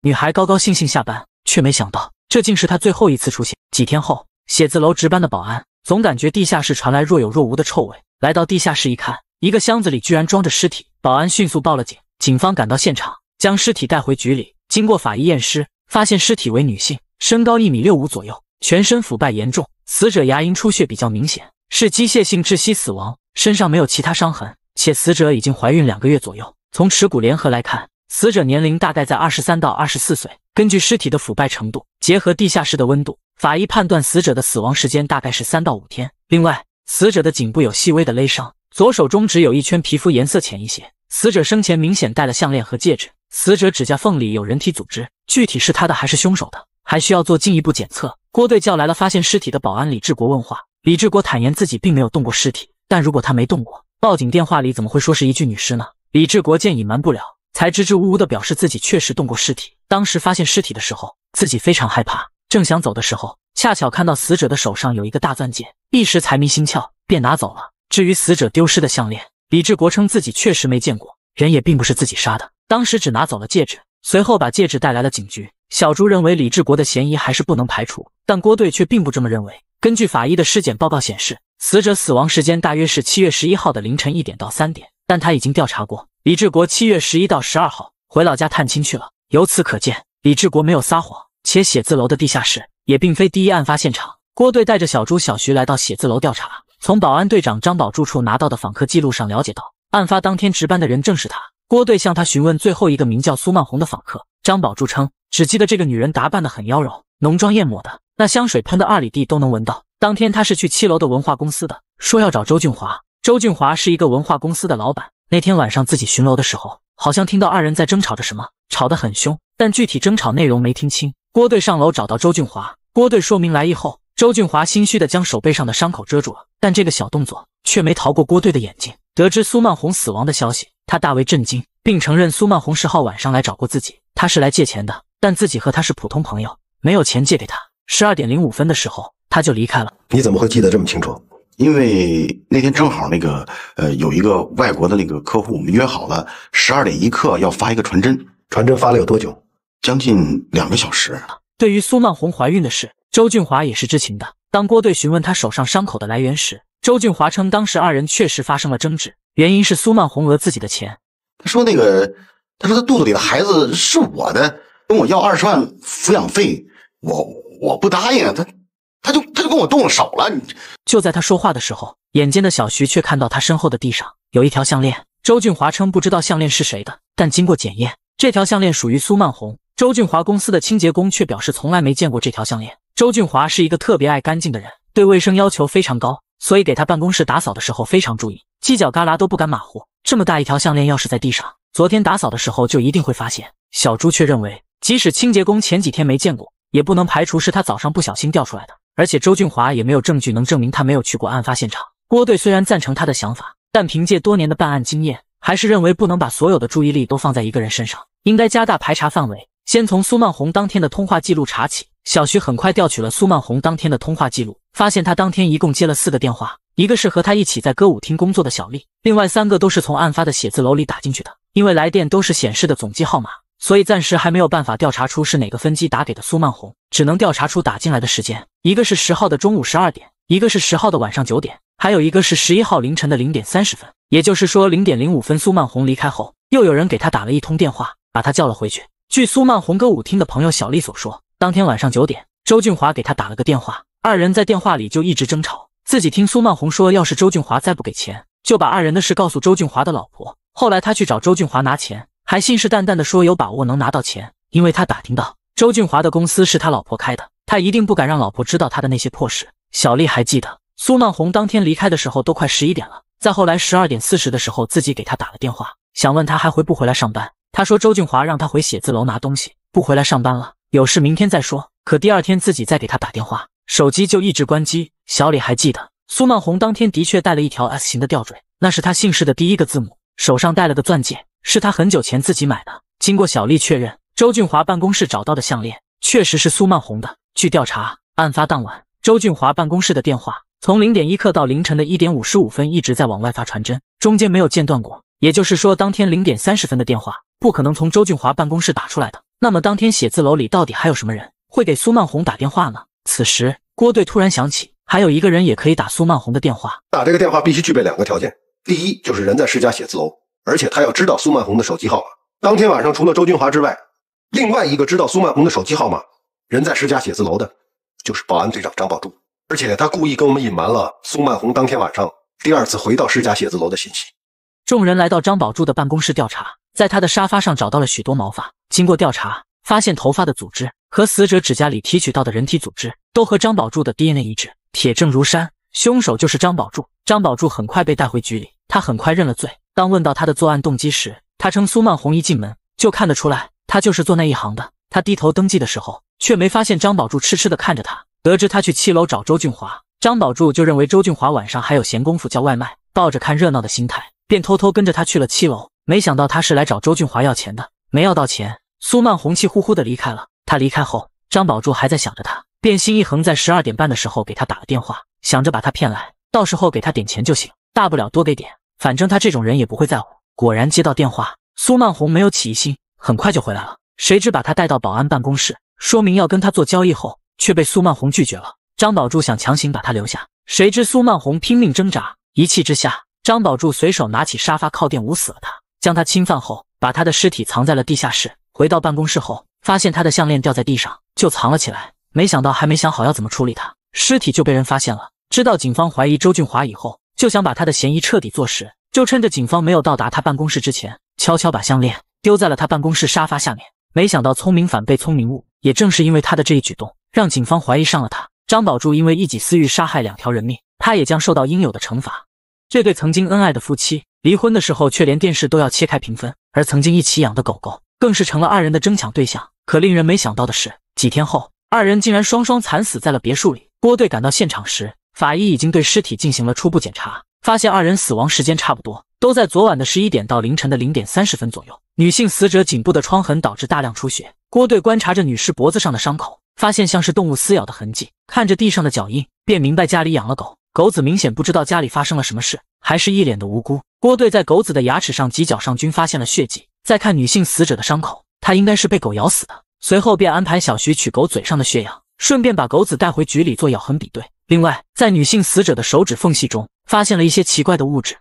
女孩高高兴兴下班，却没想到这竟是她最后一次出现。几天后，写字楼值班的保安总感觉地下室传来若有若无的臭味，来到地下室一看，一个箱子里居然装着尸体。保安迅速报了警，警方赶到现场，将尸体带回局里。经过法医验尸，发现尸体为女性，身高一米六五左右，全身腐败严重，死者牙龈出血比较明显，是机械性窒息死亡，身上没有其他伤痕，且死者已经怀孕两个月左右。从耻骨联合来看，死者年龄大概在二十三到二十四岁。根据尸体的腐败程度，结合地下室的温度，法医判断死者的死亡时间大概是三到五天。另外，死者的颈部有细微的勒伤，左手中指有一圈皮肤颜色浅一些。死者生前明显戴了项链和戒指。死者指甲缝里有人体组织，具体是他的还是凶手的，还需要做进一步检测。郭队叫来了发现尸体的保安李志国问话，李志国坦言自己并没有动过尸体，但如果他没动过，报警电话里怎么会说是一具女尸呢？李志国见隐瞒不了，才支支吾吾的表示自己确实动过尸体。当时发现尸体的时候，自己非常害怕，正想走的时候，恰巧看到死者的手上有一个大钻戒，一时财迷心窍，便拿走了。至于死者丢失的项链，李志国称自己确实没见过，人也并不是自己杀的，当时只拿走了戒指，随后把戒指带来了警局。小朱认为李志国的嫌疑还是不能排除，但郭队却并不这么认为。根据法医的尸检报告显示，死者死亡时间大约是七月十一号的凌晨一点到三点。但他已经调查过，李志国七月十一到十二号回老家探亲去了。由此可见，李志国没有撒谎，且写字楼的地下室也并非第一案发现场。郭队带着小朱、小徐来到写字楼调查，从保安队长张宝柱处拿到的访客记录上了解到，案发当天值班的人正是他。郭队向他询问最后一个名叫苏曼红的访客，张宝柱称只记得这个女人打扮的很妖娆，浓妆艳抹的，那香水喷的二里地都能闻到。当天他是去七楼的文化公司的，说要找周俊华。周俊华是一个文化公司的老板。那天晚上自己巡楼的时候，好像听到二人在争吵着什么，吵得很凶，但具体争吵内容没听清。郭队上楼找到周俊华，郭队说明来意后，周俊华心虚的将手背上的伤口遮住了，但这个小动作却没逃过郭队的眼睛。得知苏曼红死亡的消息，他大为震惊，并承认苏曼红十号晚上来找过自己，他是来借钱的，但自己和他是普通朋友，没有钱借给他。十二点零五分的时候，他就离开了。你怎么会记得这么清楚？因为那天正好那个呃有一个外国的那个客户，我们约好了十二点一刻要发一个传真。传真发了有多久？将近两个小时对于苏曼红怀孕的事，周俊华也是知情的。当郭队询问他手上伤口的来源时，周俊华称当时二人确实发生了争执，原因是苏曼红讹自己的钱。他说那个，他说他肚子里的孩子是我的，跟我要二十万抚养费，我我不答应他。他就他就跟我动了手了，你就在他说话的时候，眼尖的小徐却看到他身后的地上有一条项链。周俊华称不知道项链是谁的，但经过检验，这条项链属于苏曼红。周俊华公司的清洁工却表示从来没见过这条项链。周俊华是一个特别爱干净的人，对卫生要求非常高，所以给他办公室打扫的时候非常注意，犄角旮旯都不敢马虎。这么大一条项链，要是在地上，昨天打扫的时候就一定会发现。小朱却认为，即使清洁工前几天没见过。也不能排除是他早上不小心掉出来的，而且周俊华也没有证据能证明他没有去过案发现场。郭队虽然赞成他的想法，但凭借多年的办案经验，还是认为不能把所有的注意力都放在一个人身上，应该加大排查范围，先从苏曼红当天的通话记录查起。小徐很快调取了苏曼红当天的通话记录，发现他当天一共接了四个电话，一个是和他一起在歌舞厅工作的小丽，另外三个都是从案发的写字楼里打进去的，因为来电都是显示的总机号码。所以暂时还没有办法调查出是哪个分机打给的苏曼红，只能调查出打进来的时间。一个是十号的中午十二点，一个是十号的晚上九点，还有一个是十一号凌晨的零点三十分。也就是说，零点零五分苏曼红离开后，又有人给他打了一通电话，把他叫了回去。据苏曼红歌舞厅的朋友小丽所说，当天晚上九点，周俊华给他打了个电话，二人在电话里就一直争吵。自己听苏曼红说，要是周俊华再不给钱，就把二人的事告诉周俊华的老婆。后来他去找周俊华拿钱。还信誓旦旦地说有把握能拿到钱，因为他打听到周俊华的公司是他老婆开的，他一定不敢让老婆知道他的那些破事。小丽还记得，苏曼红当天离开的时候都快十一点了，在后来十二点四十的时候自己给他打了电话，想问他还回不回来上班。他说周俊华让他回写字楼拿东西，不回来上班了，有事明天再说。可第二天自己再给他打电话，手机就一直关机。小李还记得，苏曼红当天的确带了一条 S 型的吊坠，那是他姓氏的第一个字母，手上戴了个钻戒。是他很久前自己买的。经过小丽确认，周俊华办公室找到的项链确实是苏曼红的。据调查，案发当晚，周俊华办公室的电话从零点一刻到凌晨的一点五十五分一直在往外发传真，中间没有间断过。也就是说，当天零点三十分的电话不可能从周俊华办公室打出来的。那么，当天写字楼里到底还有什么人会给苏曼红打电话呢？此时，郭队突然想起，还有一个人也可以打苏曼红的电话。打这个电话必须具备两个条件：第一，就是人在世家写字楼。而且他要知道苏曼红的手机号。码。当天晚上，除了周军华之外，另外一个知道苏曼红的手机号码，人在市家写字楼的，就是保安队长张宝柱。而且他故意跟我们隐瞒了苏曼红当天晚上第二次回到市家写字楼的信息。众人来到张宝柱的办公室调查，在他的沙发上找到了许多毛发。经过调查，发现头发的组织和死者指甲里提取到的人体组织都和张宝柱的 DNA 一致，铁证如山，凶手就是张宝柱。张宝柱很快被带回局里，他很快认了罪。当问到他的作案动机时，他称苏曼红一进门就看得出来，他就是做那一行的。他低头登记的时候，却没发现张宝柱痴痴的看着他。得知他去七楼找周俊华，张宝柱就认为周俊华晚上还有闲工夫叫外卖，抱着看热闹的心态，便偷偷跟着他去了七楼。没想到他是来找周俊华要钱的，没要到钱，苏曼红气呼呼的离开了。他离开后，张宝柱还在想着他，便心一横，在十二点半的时候给他打了电话，想着把他骗来，到时候给他点钱就行，大不了多给点。反正他这种人也不会在乎。果然接到电话，苏曼红没有起疑心，很快就回来了。谁知把他带到保安办公室，说明要跟他做交易后，却被苏曼红拒绝了。张宝柱想强行把他留下，谁知苏曼红拼命挣扎，一气之下，张宝柱随手拿起沙发靠垫捂死了他，将他侵犯后，把他的尸体藏在了地下室。回到办公室后，发现他的项链掉在地上，就藏了起来。没想到还没想好要怎么处理他尸体，就被人发现了。知道警方怀疑周俊华以后。就想把他的嫌疑彻底坐实，就趁着警方没有到达他办公室之前，悄悄把项链丢在了他办公室沙发下面。没想到聪明反被聪明误，也正是因为他的这一举动，让警方怀疑上了他。张宝柱因为一己私欲杀害两条人命，他也将受到应有的惩罚。这对曾经恩爱的夫妻离婚的时候，却连电视都要切开平分，而曾经一起养的狗狗更是成了二人的争抢对象。可令人没想到的是，几天后，二人竟然双双惨死在了别墅里。郭队赶到现场时。法医已经对尸体进行了初步检查，发现二人死亡时间差不多，都在昨晚的十一点到凌晨的零点三十分左右。女性死者颈部的创痕导致大量出血。郭队观察着女士脖子上的伤口，发现像是动物撕咬的痕迹。看着地上的脚印，便明白家里养了狗。狗子明显不知道家里发生了什么事，还是一脸的无辜。郭队在狗子的牙齿上及脚上均发现了血迹。再看女性死者的伤口，她应该是被狗咬死的。随后便安排小徐取狗嘴上的血样，顺便把狗子带回局里做咬痕比对。另外，在女性死者的手指缝隙中发现了一些奇怪的物质。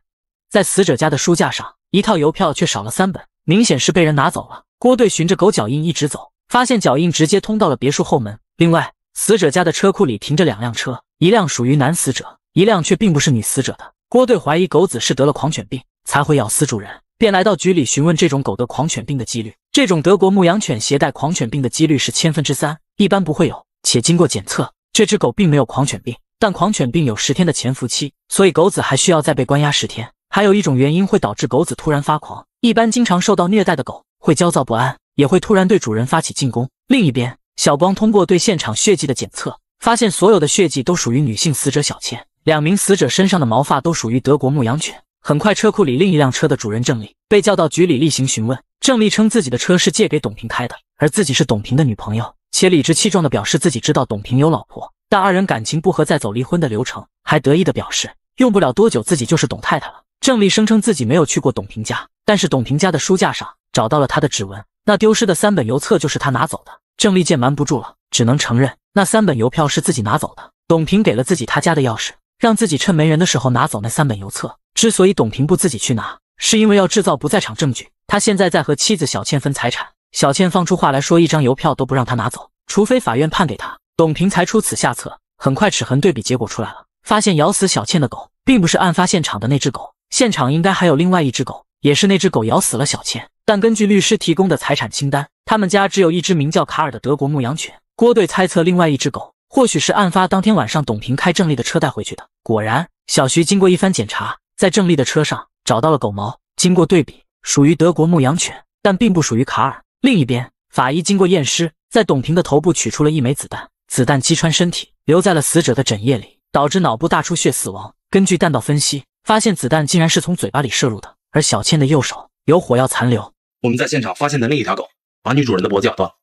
在死者家的书架上，一套邮票却少了三本，明显是被人拿走了。郭队循着狗脚印一直走，发现脚印直接通到了别墅后门。另外，死者家的车库里停着两辆车，一辆属于男死者，一辆却并不是女死者的。郭队怀疑狗子是得了狂犬病才会咬死主人，便来到局里询问这种狗得狂犬病的几率。这种德国牧羊犬携带狂犬病的几率是千分之三，一般不会有。且经过检测。这只狗并没有狂犬病，但狂犬病有十天的潜伏期，所以狗子还需要再被关押十天。还有一种原因会导致狗子突然发狂，一般经常受到虐待的狗会焦躁不安，也会突然对主人发起进攻。另一边，小光通过对现场血迹的检测，发现所有的血迹都属于女性死者小倩。两名死者身上的毛发都属于德国牧羊犬。很快，车库里另一辆车的主人郑丽被叫到局里例行询问。郑丽称自己的车是借给董平开的，而自己是董平的女朋友。且理直气壮地表示自己知道董平有老婆，但二人感情不和，在走离婚的流程，还得意地表示用不了多久自己就是董太太了。郑丽声称自己没有去过董平家，但是董平家的书架上找到了他的指纹，那丢失的三本邮册就是他拿走的。郑丽见瞒不住了，只能承认那三本邮票是自己拿走的。董平给了自己他家的钥匙，让自己趁没人的时候拿走那三本邮册。之所以董平不自己去拿，是因为要制造不在场证据。他现在在和妻子小倩分财产。小倩放出话来说，一张邮票都不让他拿走，除非法院判给他。董平才出此下策。很快，齿痕对比结果出来了，发现咬死小倩的狗并不是案发现场的那只狗，现场应该还有另外一只狗，也是那只狗咬死了小倩。但根据律师提供的财产清单，他们家只有一只名叫卡尔的德国牧羊犬。郭队猜测，另外一只狗或许是案发当天晚上董平开郑丽的车带回去的。果然，小徐经过一番检查，在郑丽的车上找到了狗毛，经过对比，属于德国牧羊犬，但并不属于卡尔。另一边，法医经过验尸，在董婷的头部取出了一枚子弹，子弹击穿身体，留在了死者的枕叶里，导致脑部大出血死亡。根据弹道分析，发现子弹竟然是从嘴巴里射入的，而小倩的右手有火药残留。我们在现场发现的另一条狗，把女主人的脖子咬断了，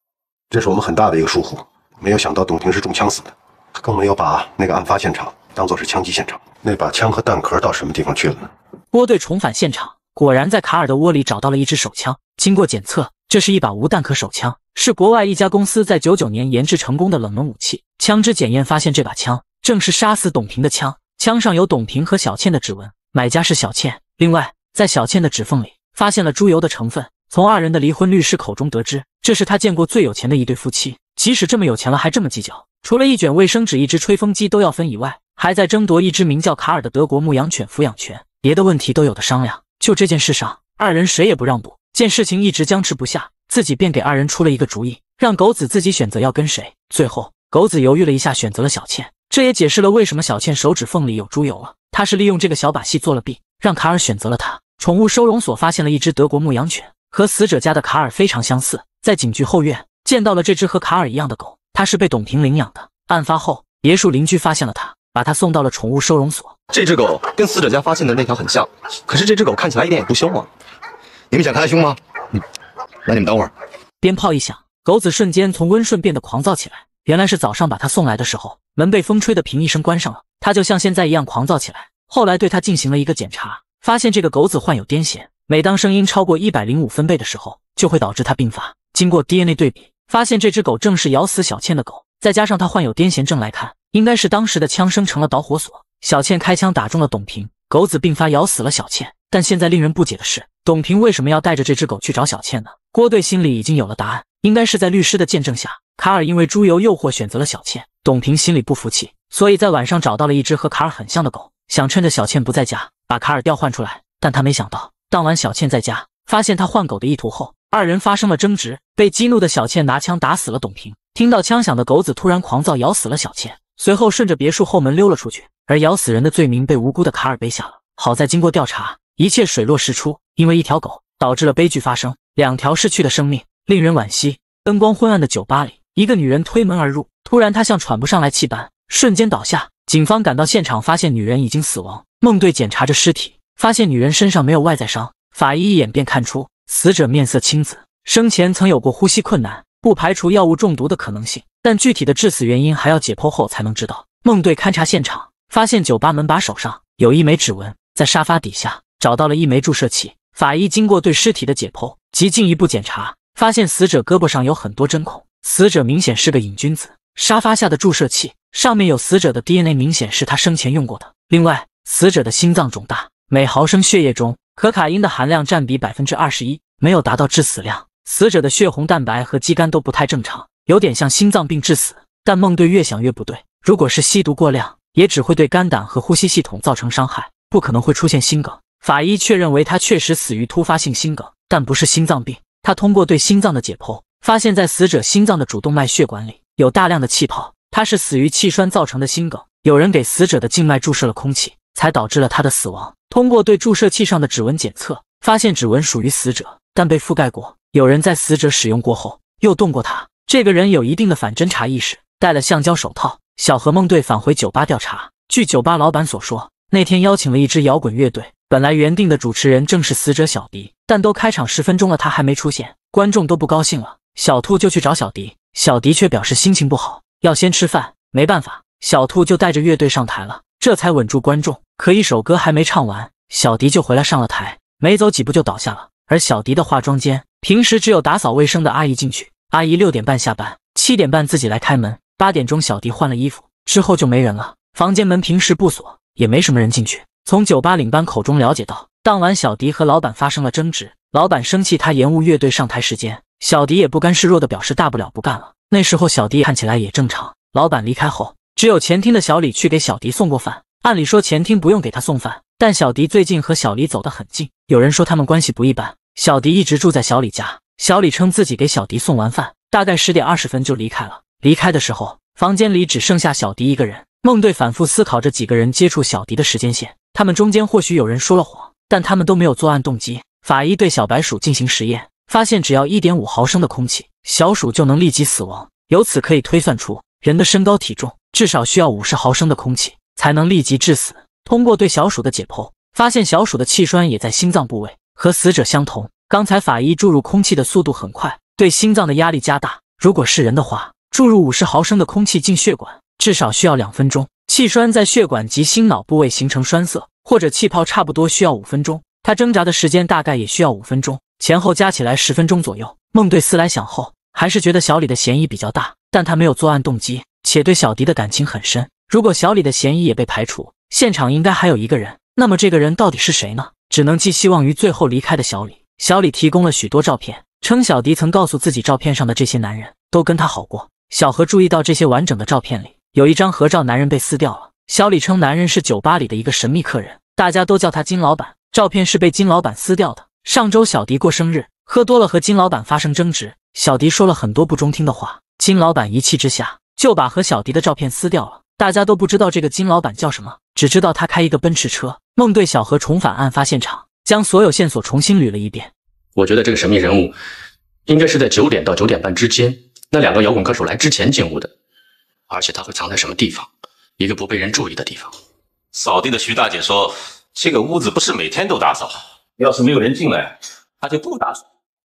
这是我们很大的一个疏忽，没有想到董婷是中枪死的，更没有把那个案发现场当做是枪击现场。那把枪和弹壳到什么地方去了呢？郭队重返现场，果然在卡尔的窝里找到了一支手枪，经过检测。这是一把无弹壳手枪，是国外一家公司在九九年研制成功的冷门武器。枪支检验发现，这把枪正是杀死董平的枪，枪上有董平和小倩的指纹。买家是小倩。另外，在小倩的指缝里发现了猪油的成分。从二人的离婚律师口中得知，这是他见过最有钱的一对夫妻。即使这么有钱了，还这么计较。除了一卷卫生纸、一只吹风机都要分以外，还在争夺一只名叫卡尔的德国牧羊犬抚养权。别的问题都有的商量，就这件事上，二人谁也不让步。见事情一直僵持不下，自己便给二人出了一个主意，让狗子自己选择要跟谁。最后，狗子犹豫了一下，选择了小倩。这也解释了为什么小倩手指缝里有猪油了。他是利用这个小把戏做了弊，让卡尔选择了他。宠物收容所发现了一只德国牧羊犬，和死者家的卡尔非常相似。在警局后院见到了这只和卡尔一样的狗，他是被董平领养的。案发后，别墅邻居发现了他，把他送到了宠物收容所。这只狗跟死者家发现的那条很像，可是这只狗看起来一点也不凶啊。你们想看凶吗？那你们等会儿。鞭炮一响，狗子瞬间从温顺变得狂躁起来。原来是早上把他送来的时候，门被风吹的“砰”一声关上了，他就像现在一样狂躁起来。后来对他进行了一个检查，发现这个狗子患有癫痫，每当声音超过一百零五分贝的时候，就会导致他病发。经过 DNA 对比，发现这只狗正是咬死小倩的狗。再加上他患有癫痫症来看，应该是当时的枪声成了导火索。小倩开枪打中了董平，狗子病发咬死了小倩。但现在令人不解的是，董平为什么要带着这只狗去找小倩呢？郭队心里已经有了答案，应该是在律师的见证下，卡尔因为猪油诱惑选择了小倩。董平心里不服气，所以在晚上找到了一只和卡尔很像的狗，想趁着小倩不在家把卡尔调换出来。但他没想到，当晚小倩在家发现他换狗的意图后，二人发生了争执，被激怒的小倩拿枪打死了董平。听到枪响的狗子突然狂躁，咬死了小倩，随后顺着别墅后门溜了出去，而咬死人的罪名被无辜的卡尔背下了。好在经过调查。一切水落石出，因为一条狗导致了悲剧发生，两条逝去的生命令人惋惜。灯光昏暗的酒吧里，一个女人推门而入，突然她像喘不上来气般，瞬间倒下。警方赶到现场，发现女人已经死亡。孟队检查着尸体，发现女人身上没有外在伤。法医一眼便看出死者面色青紫，生前曾有过呼吸困难，不排除药物中毒的可能性，但具体的致死原因还要解剖后才能知道。孟队勘察现场，发现酒吧门把手上有一枚指纹，在沙发底下。找到了一枚注射器。法医经过对尸体的解剖及进一步检查，发现死者胳膊上有很多针孔，死者明显是个瘾君子。沙发下的注射器上面有死者的 DNA，明显是他生前用过的。另外，死者的心脏肿大，每毫升血液中可卡因的含量占比百分之二十一，没有达到致死量。死者的血红蛋白和肌酐都不太正常，有点像心脏病致死。但孟队越想越不对，如果是吸毒过量，也只会对肝胆和呼吸系统造成伤害，不可能会出现心梗。法医确认为他确实死于突发性心梗，但不是心脏病。他通过对心脏的解剖，发现，在死者心脏的主动脉血管里有大量的气泡，他是死于气栓造成的心梗。有人给死者的静脉注射了空气，才导致了他的死亡。通过对注射器上的指纹检测，发现指纹属于死者，但被覆盖过。有人在死者使用过后又动过他。这个人有一定的反侦查意识，戴了橡胶手套。小何梦队返回酒吧调查，据酒吧老板所说，那天邀请了一支摇滚乐队。本来原定的主持人正是死者小迪，但都开场十分钟了，他还没出现，观众都不高兴了。小兔就去找小迪，小迪却表示心情不好，要先吃饭。没办法，小兔就带着乐队上台了，这才稳住观众。可一首歌还没唱完，小迪就回来上了台，没走几步就倒下了。而小迪的化妆间平时只有打扫卫生的阿姨进去，阿姨六点半下班，七点半自己来开门。八点钟小迪换了衣服之后就没人了，房间门平时不锁，也没什么人进去。从酒吧领班口中了解到，当晚小迪和老板发生了争执，老板生气他延误乐队上台时间，小迪也不甘示弱的表示大不了不干了。那时候小迪看起来也正常。老板离开后，只有前厅的小李去给小迪送过饭。按理说前厅不用给他送饭，但小迪最近和小李走得很近，有人说他们关系不一般。小迪一直住在小李家，小李称自己给小迪送完饭，大概十点二十分就离开了。离开的时候，房间里只剩下小迪一个人。孟队反复思考着几个人接触小迪的时间线。他们中间或许有人说了谎，但他们都没有作案动机。法医对小白鼠进行实验，发现只要一点五毫升的空气，小鼠就能立即死亡。由此可以推算出，人的身高体重至少需要五十毫升的空气才能立即致死。通过对小鼠的解剖，发现小鼠的气栓也在心脏部位，和死者相同。刚才法医注入空气的速度很快，对心脏的压力加大。如果是人的话，注入五十毫升的空气进血管，至少需要两分钟。气栓在血管及心脑部位形成栓塞或者气泡，差不多需要五分钟。他挣扎的时间大概也需要五分钟，前后加起来十分钟左右。孟队思来想后，还是觉得小李的嫌疑比较大，但他没有作案动机，且对小迪的感情很深。如果小李的嫌疑也被排除，现场应该还有一个人。那么这个人到底是谁呢？只能寄希望于最后离开的小李。小李提供了许多照片，称小迪曾告诉自己，照片上的这些男人都跟他好过。小何注意到这些完整的照片里。有一张合照，男人被撕掉了。小李称，男人是酒吧里的一个神秘客人，大家都叫他金老板。照片是被金老板撕掉的。上周小迪过生日，喝多了和金老板发生争执，小迪说了很多不中听的话，金老板一气之下就把和小迪的照片撕掉了。大家都不知道这个金老板叫什么，只知道他开一个奔驰车。孟对小何重返案发现场，将所有线索重新捋了一遍。我觉得这个神秘人物应该是在九点到九点半之间，那两个摇滚歌手来之前进屋的。而且他会藏在什么地方？一个不被人注意的地方。扫地的徐大姐说：“这个屋子不是每天都打扫，要是没有人进来，她就不打扫。”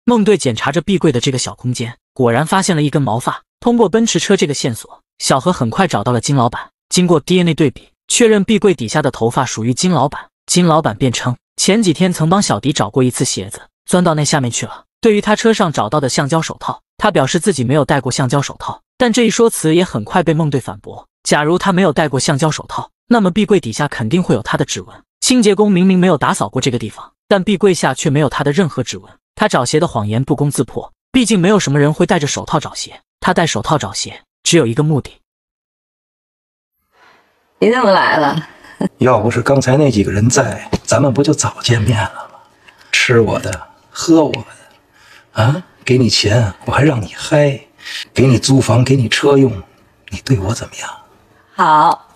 孟队检查着壁柜的这个小空间，果然发现了一根毛发。通过奔驰车这个线索，小何很快找到了金老板。经过 DNA 对比，确认壁柜底下的头发属于金老板。金老板辩称，前几天曾帮小迪找过一次鞋子，钻到那下面去了。对于他车上找到的橡胶手套，他表示自己没有戴过橡胶手套。但这一说辞也很快被孟队反驳。假如他没有戴过橡胶手套，那么壁柜底下肯定会有他的指纹。清洁工明明没有打扫过这个地方，但壁柜下却没有他的任何指纹。他找鞋的谎言不攻自破，毕竟没有什么人会戴着手套找鞋。他戴手套找鞋，只有一个目的。你怎么来了？要不是刚才那几个人在，咱们不就早见面了吗？吃我的，喝我的，啊？给你钱，我还让你嗨。给你租房，给你车用，你对我怎么样？好，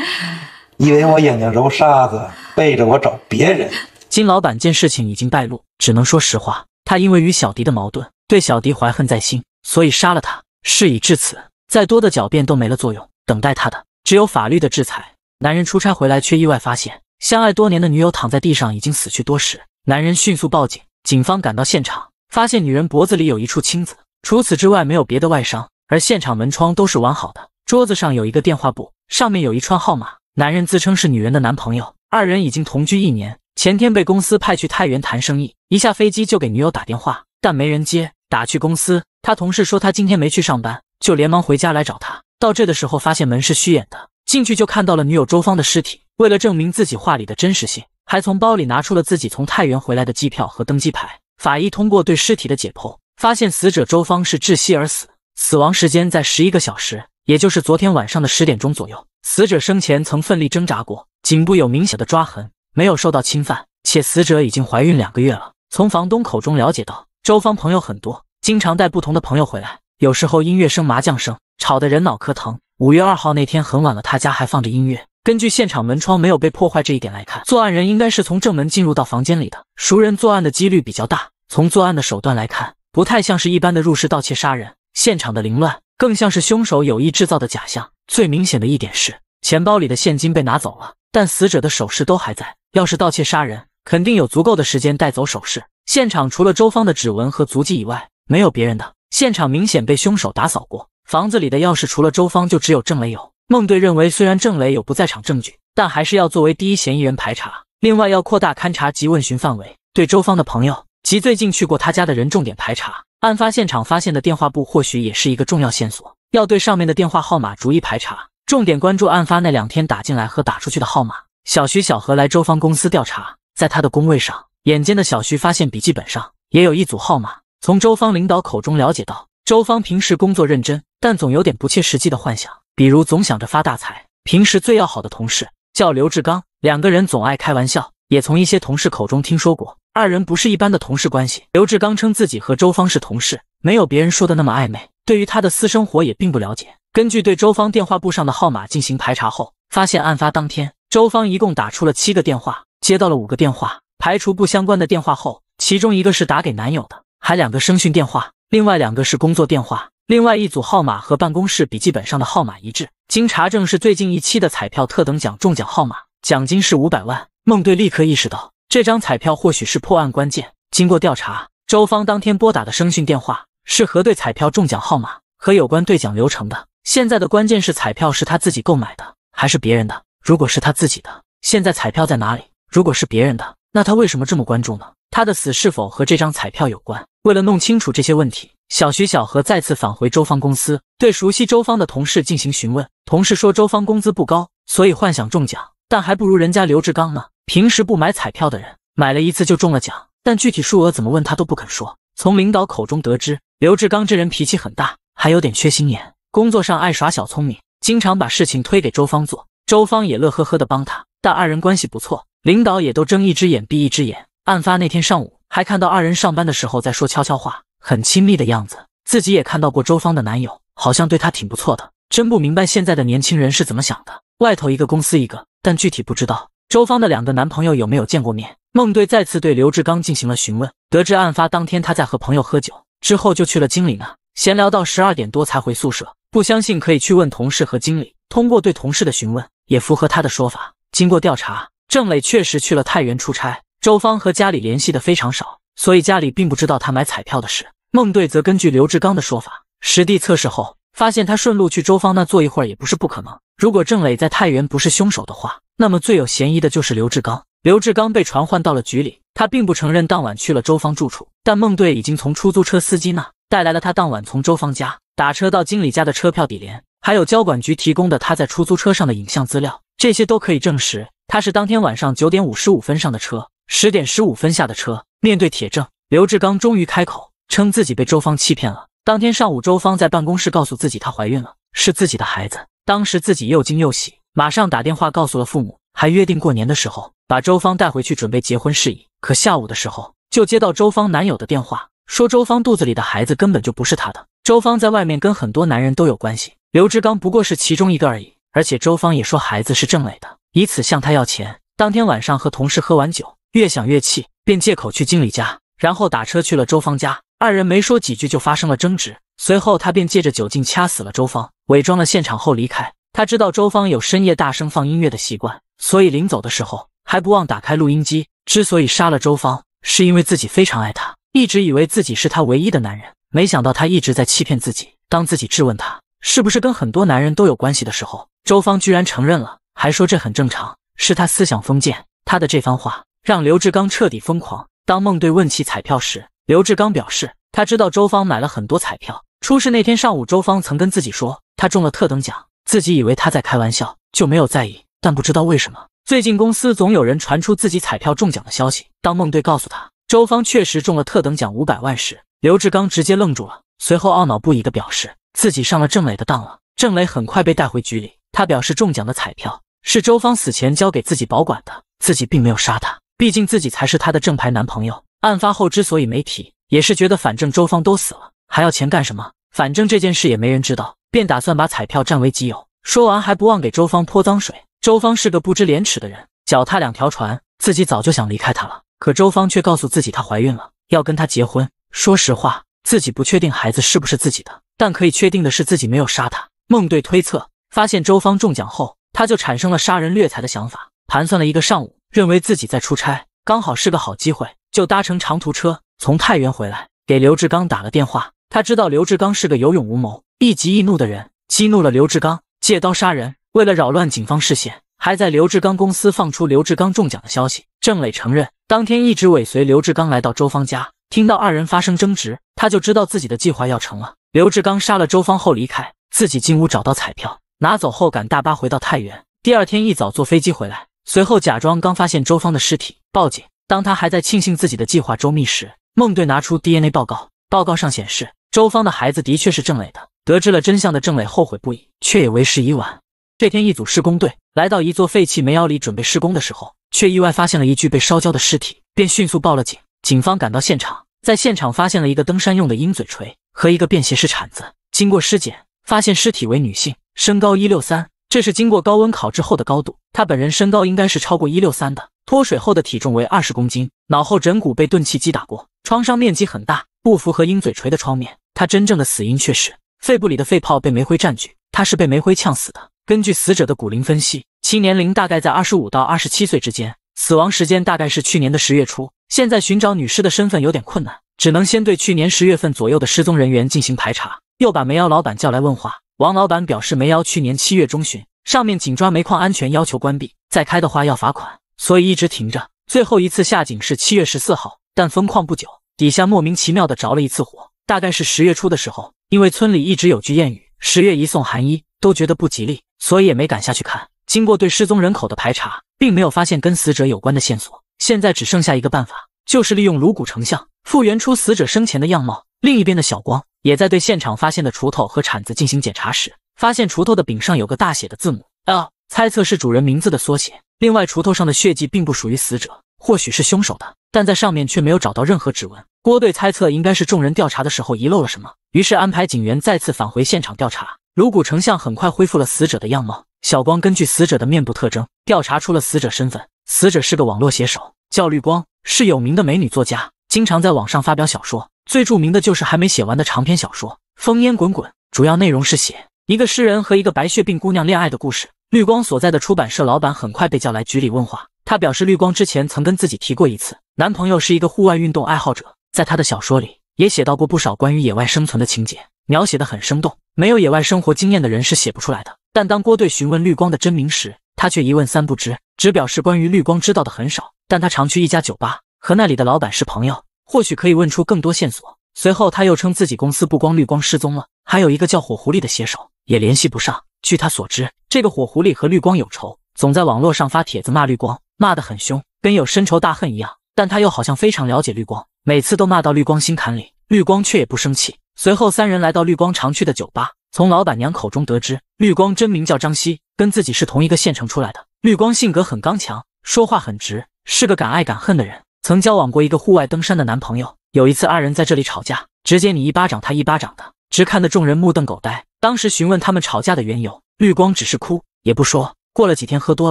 以为我眼睛揉沙子，背着我找别人。金老板见事情已经败露，只能说实话。他因为与小迪的矛盾，对小迪怀恨在心，所以杀了他。事已至此，再多的狡辩都没了作用，等待他的只有法律的制裁。男人出差回来，却意外发现相爱多年的女友躺在地上，已经死去多时。男人迅速报警，警方赶到现场，发现女人脖子里有一处青紫。除此之外，没有别的外伤，而现场门窗都是完好的。桌子上有一个电话簿，上面有一串号码。男人自称是女人的男朋友，二人已经同居一年。前天被公司派去太原谈生意，一下飞机就给女友打电话，但没人接。打去公司，他同事说他今天没去上班，就连忙回家来找他。到这的时候，发现门是虚掩的，进去就看到了女友周芳的尸体。为了证明自己话里的真实性，还从包里拿出了自己从太原回来的机票和登机牌。法医通过对尸体的解剖。发现死者周芳是窒息而死，死亡时间在十一个小时，也就是昨天晚上的十点钟左右。死者生前曾奋力挣扎过，颈部有明显的抓痕，没有受到侵犯，且死者已经怀孕两个月了。从房东口中了解到，周芳朋友很多，经常带不同的朋友回来，有时候音乐声、麻将声吵得人脑壳疼。五月二号那天很晚了，他家还放着音乐。根据现场门窗没有被破坏这一点来看，作案人应该是从正门进入到房间里的，熟人作案的几率比较大。从作案的手段来看，不太像是一般的入室盗窃杀人，现场的凌乱更像是凶手有意制造的假象。最明显的一点是，钱包里的现金被拿走了，但死者的首饰都还在。要是盗窃杀人，肯定有足够的时间带走首饰。现场除了周芳的指纹和足迹以外，没有别人的。现场明显被凶手打扫过。房子里的钥匙除了周芳，就只有郑雷有。孟队认为，虽然郑雷有不在场证据，但还是要作为第一嫌疑人排查。另外，要扩大勘查及问询范围，对周芳的朋友。即最近去过他家的人重点排查，案发现场发现的电话簿或许也是一个重要线索，要对上面的电话号码逐一排查，重点关注案发那两天打进来和打出去的号码。小徐、小何来周芳公司调查，在他的工位上，眼尖的小徐发现笔记本上也有一组号码。从周芳领导口中了解到，周芳平时工作认真，但总有点不切实际的幻想，比如总想着发大财。平时最要好的同事叫刘志刚，两个人总爱开玩笑，也从一些同事口中听说过。二人不是一般的同事关系。刘志刚称自己和周芳是同事，没有别人说的那么暧昧。对于她的私生活也并不了解。根据对周芳电话簿上的号码进行排查后，发现案发当天周芳一共打出了七个电话，接到了五个电话。排除不相关的电话后，其中一个是打给男友的，还两个声讯电话，另外两个是工作电话。另外一组号码和办公室笔记本上的号码一致，经查证是最近一期的彩票特等奖中奖号码，奖金是五百万。孟队立刻意识到。这张彩票或许是破案关键。经过调查，周芳当天拨打的声讯电话是核对彩票中奖号码和有关兑奖流程的。现在的关键是彩票是他自己购买的，还是别人的？如果是他自己的，现在彩票在哪里？如果是别人的，那他为什么这么关注呢？他的死是否和这张彩票有关？为了弄清楚这些问题，小徐、小何再次返回周芳公司，对熟悉周芳的同事进行询问。同事说，周芳工资不高，所以幻想中奖。但还不如人家刘志刚呢。平时不买彩票的人，买了一次就中了奖，但具体数额怎么问他都不肯说。从领导口中得知，刘志刚这人脾气很大，还有点缺心眼，工作上爱耍小聪明，经常把事情推给周芳做，周芳也乐呵呵的帮他。但二人关系不错，领导也都睁一只眼闭一只眼。案发那天上午，还看到二人上班的时候在说悄悄话，很亲密的样子。自己也看到过周芳的男友，好像对她挺不错的，真不明白现在的年轻人是怎么想的。外头一个公司，一个。但具体不知道周芳的两个男朋友有没有见过面。孟队再次对刘志刚进行了询问，得知案发当天他在和朋友喝酒，之后就去了经理那闲聊，到十二点多才回宿舍。不相信可以去问同事和经理。通过对同事的询问，也符合他的说法。经过调查，郑磊确实去了太原出差，周芳和家里联系的非常少，所以家里并不知道他买彩票的事。孟队则根据刘志刚的说法，实地测试后发现他顺路去周芳那坐一会儿也不是不可能。如果郑磊在太原不是凶手的话，那么最有嫌疑的就是刘志刚。刘志刚被传唤到了局里，他并不承认当晚去了周芳住处。但孟队已经从出租车司机那带来了他当晚从周芳家打车到经理家的车票底联，还有交管局提供的他在出租车上的影像资料，这些都可以证实他是当天晚上九点五十五分上的车，十点十五分下的车。面对铁证，刘志刚终于开口，称自己被周芳欺骗了。当天上午，周芳在办公室告诉自己，她怀孕了，是自己的孩子。当时自己又惊又喜，马上打电话告诉了父母，还约定过年的时候把周芳带回去准备结婚事宜。可下午的时候就接到周芳男友的电话，说周芳肚子里的孩子根本就不是他的，周芳在外面跟很多男人都有关系，刘志刚不过是其中一个而已。而且周芳也说孩子是郑磊的，以此向他要钱。当天晚上和同事喝完酒，越想越气，便借口去经理家，然后打车去了周芳家，二人没说几句就发生了争执。随后，他便借着酒劲掐死了周芳，伪装了现场后离开。他知道周芳有深夜大声放音乐的习惯，所以临走的时候还不忘打开录音机。之所以杀了周芳，是因为自己非常爱她，一直以为自己是她唯一的男人，没想到她一直在欺骗自己。当自己质问她是不是跟很多男人都有关系的时候，周芳居然承认了，还说这很正常，是他思想封建。他的这番话让刘志刚彻底疯狂。当孟队问起彩票时，刘志刚表示他知道周芳买了很多彩票。出事那天上午，周芳曾跟自己说她中了特等奖，自己以为她在开玩笑，就没有在意。但不知道为什么，最近公司总有人传出自己彩票中奖的消息。当孟队告诉他周芳确实中了特等奖五百万时，刘志刚直接愣住了，随后懊恼不已的表示自己上了郑磊的当了。郑磊很快被带回局里，他表示中奖的彩票是周芳死前交给自己保管的，自己并没有杀他，毕竟自己才是他的正牌男朋友。案发后之所以没提，也是觉得反正周芳都死了。还要钱干什么？反正这件事也没人知道，便打算把彩票占为己有。说完还不忘给周芳泼脏水。周芳是个不知廉耻的人，脚踏两条船，自己早就想离开她了。可周芳却告诉自己她怀孕了，要跟他结婚。说实话，自己不确定孩子是不是自己的，但可以确定的是自己没有杀她。孟队推测，发现周芳中奖后，他就产生了杀人掠财的想法，盘算了一个上午，认为自己在出差，刚好是个好机会，就搭乘长途车从太原回来，给刘志刚打了电话。他知道刘志刚是个有勇无谋、易急易怒的人，激怒了刘志刚，借刀杀人。为了扰乱警方视线，还在刘志刚公司放出刘志刚中奖的消息。郑磊承认，当天一直尾随刘志刚来到周芳家，听到二人发生争执，他就知道自己的计划要成了。刘志刚杀了周芳后离开，自己进屋找到彩票拿走后赶大巴回到太原。第二天一早坐飞机回来，随后假装刚发现周芳的尸体报警。当他还在庆幸自己的计划周密时，孟队拿出 DNA 报告。报告上显示，周芳的孩子的确是郑磊的。得知了真相的郑磊后悔不已，却也为时已晚。这天，一组施工队来到一座废弃煤窑里准备施工的时候，却意外发现了一具被烧焦的尸体，便迅速报了警。警方赶到现场，在现场发现了一个登山用的鹰嘴锤和一个便携式铲子。经过尸检，发现尸体为女性，身高一六三，这是经过高温烤制后的高度。她本人身高应该是超过一六三的。脱水后的体重为二十公斤，脑后枕骨被钝器击打过，创伤面积很大。不符合鹰嘴锤的创面，他真正的死因却是肺部里的肺泡被煤灰占据，他是被煤灰呛死的。根据死者的骨龄分析，其年龄大概在二十五到二十七岁之间，死亡时间大概是去年的十月初。现在寻找女尸的身份有点困难，只能先对去年十月份左右的失踪人员进行排查。又把煤窑老板叫来问话，王老板表示，煤窑去年七月中旬，上面紧抓煤矿安全，要求关闭，再开的话要罚款，所以一直停着。最后一次下井是七月十四号，但封矿不久。底下莫名其妙的着了一次火，大概是十月初的时候，因为村里一直有句谚语“十月一送寒衣”，都觉得不吉利，所以也没敢下去看。经过对失踪人口的排查，并没有发现跟死者有关的线索。现在只剩下一个办法，就是利用颅骨成像复原出死者生前的样貌。另一边的小光也在对现场发现的锄头和铲子进行检查时，发现锄头的柄上有个大写的字母 L，猜测是主人名字的缩写。另外，锄头上的血迹并不属于死者。或许是凶手的，但在上面却没有找到任何指纹。郭队猜测应该是众人调查的时候遗漏了什么，于是安排警员再次返回现场调查。颅骨成像很快恢复了死者的样貌。小光根据死者的面部特征，调查出了死者身份。死者是个网络写手，叫绿光，是有名的美女作家，经常在网上发表小说。最著名的就是还没写完的长篇小说《烽烟滚滚》，主要内容是写一个诗人和一个白血病姑娘恋爱的故事。绿光所在的出版社老板很快被叫来局里问话。他表示，绿光之前曾跟自己提过一次，男朋友是一个户外运动爱好者，在他的小说里也写到过不少关于野外生存的情节，描写的很生动。没有野外生活经验的人是写不出来的。但当郭队询问绿光的真名时，他却一问三不知，只表示关于绿光知道的很少。但他常去一家酒吧，和那里的老板是朋友，或许可以问出更多线索。随后，他又称自己公司不光绿光失踪了，还有一个叫火狐狸的写手也联系不上。据他所知，这个火狐狸和绿光有仇，总在网络上发帖子骂绿光，骂得很凶，跟有深仇大恨一样。但他又好像非常了解绿光，每次都骂到绿光心坎里，绿光却也不生气。随后，三人来到绿光常去的酒吧，从老板娘口中得知，绿光真名叫张希，跟自己是同一个县城出来的。绿光性格很刚强，说话很直，是个敢爱敢恨的人。曾交往过一个户外登山的男朋友，有一次二人在这里吵架，直接你一巴掌他一巴掌的，直看得众人目瞪口呆。当时询问他们吵架的缘由，绿光只是哭也不说。过了几天，喝多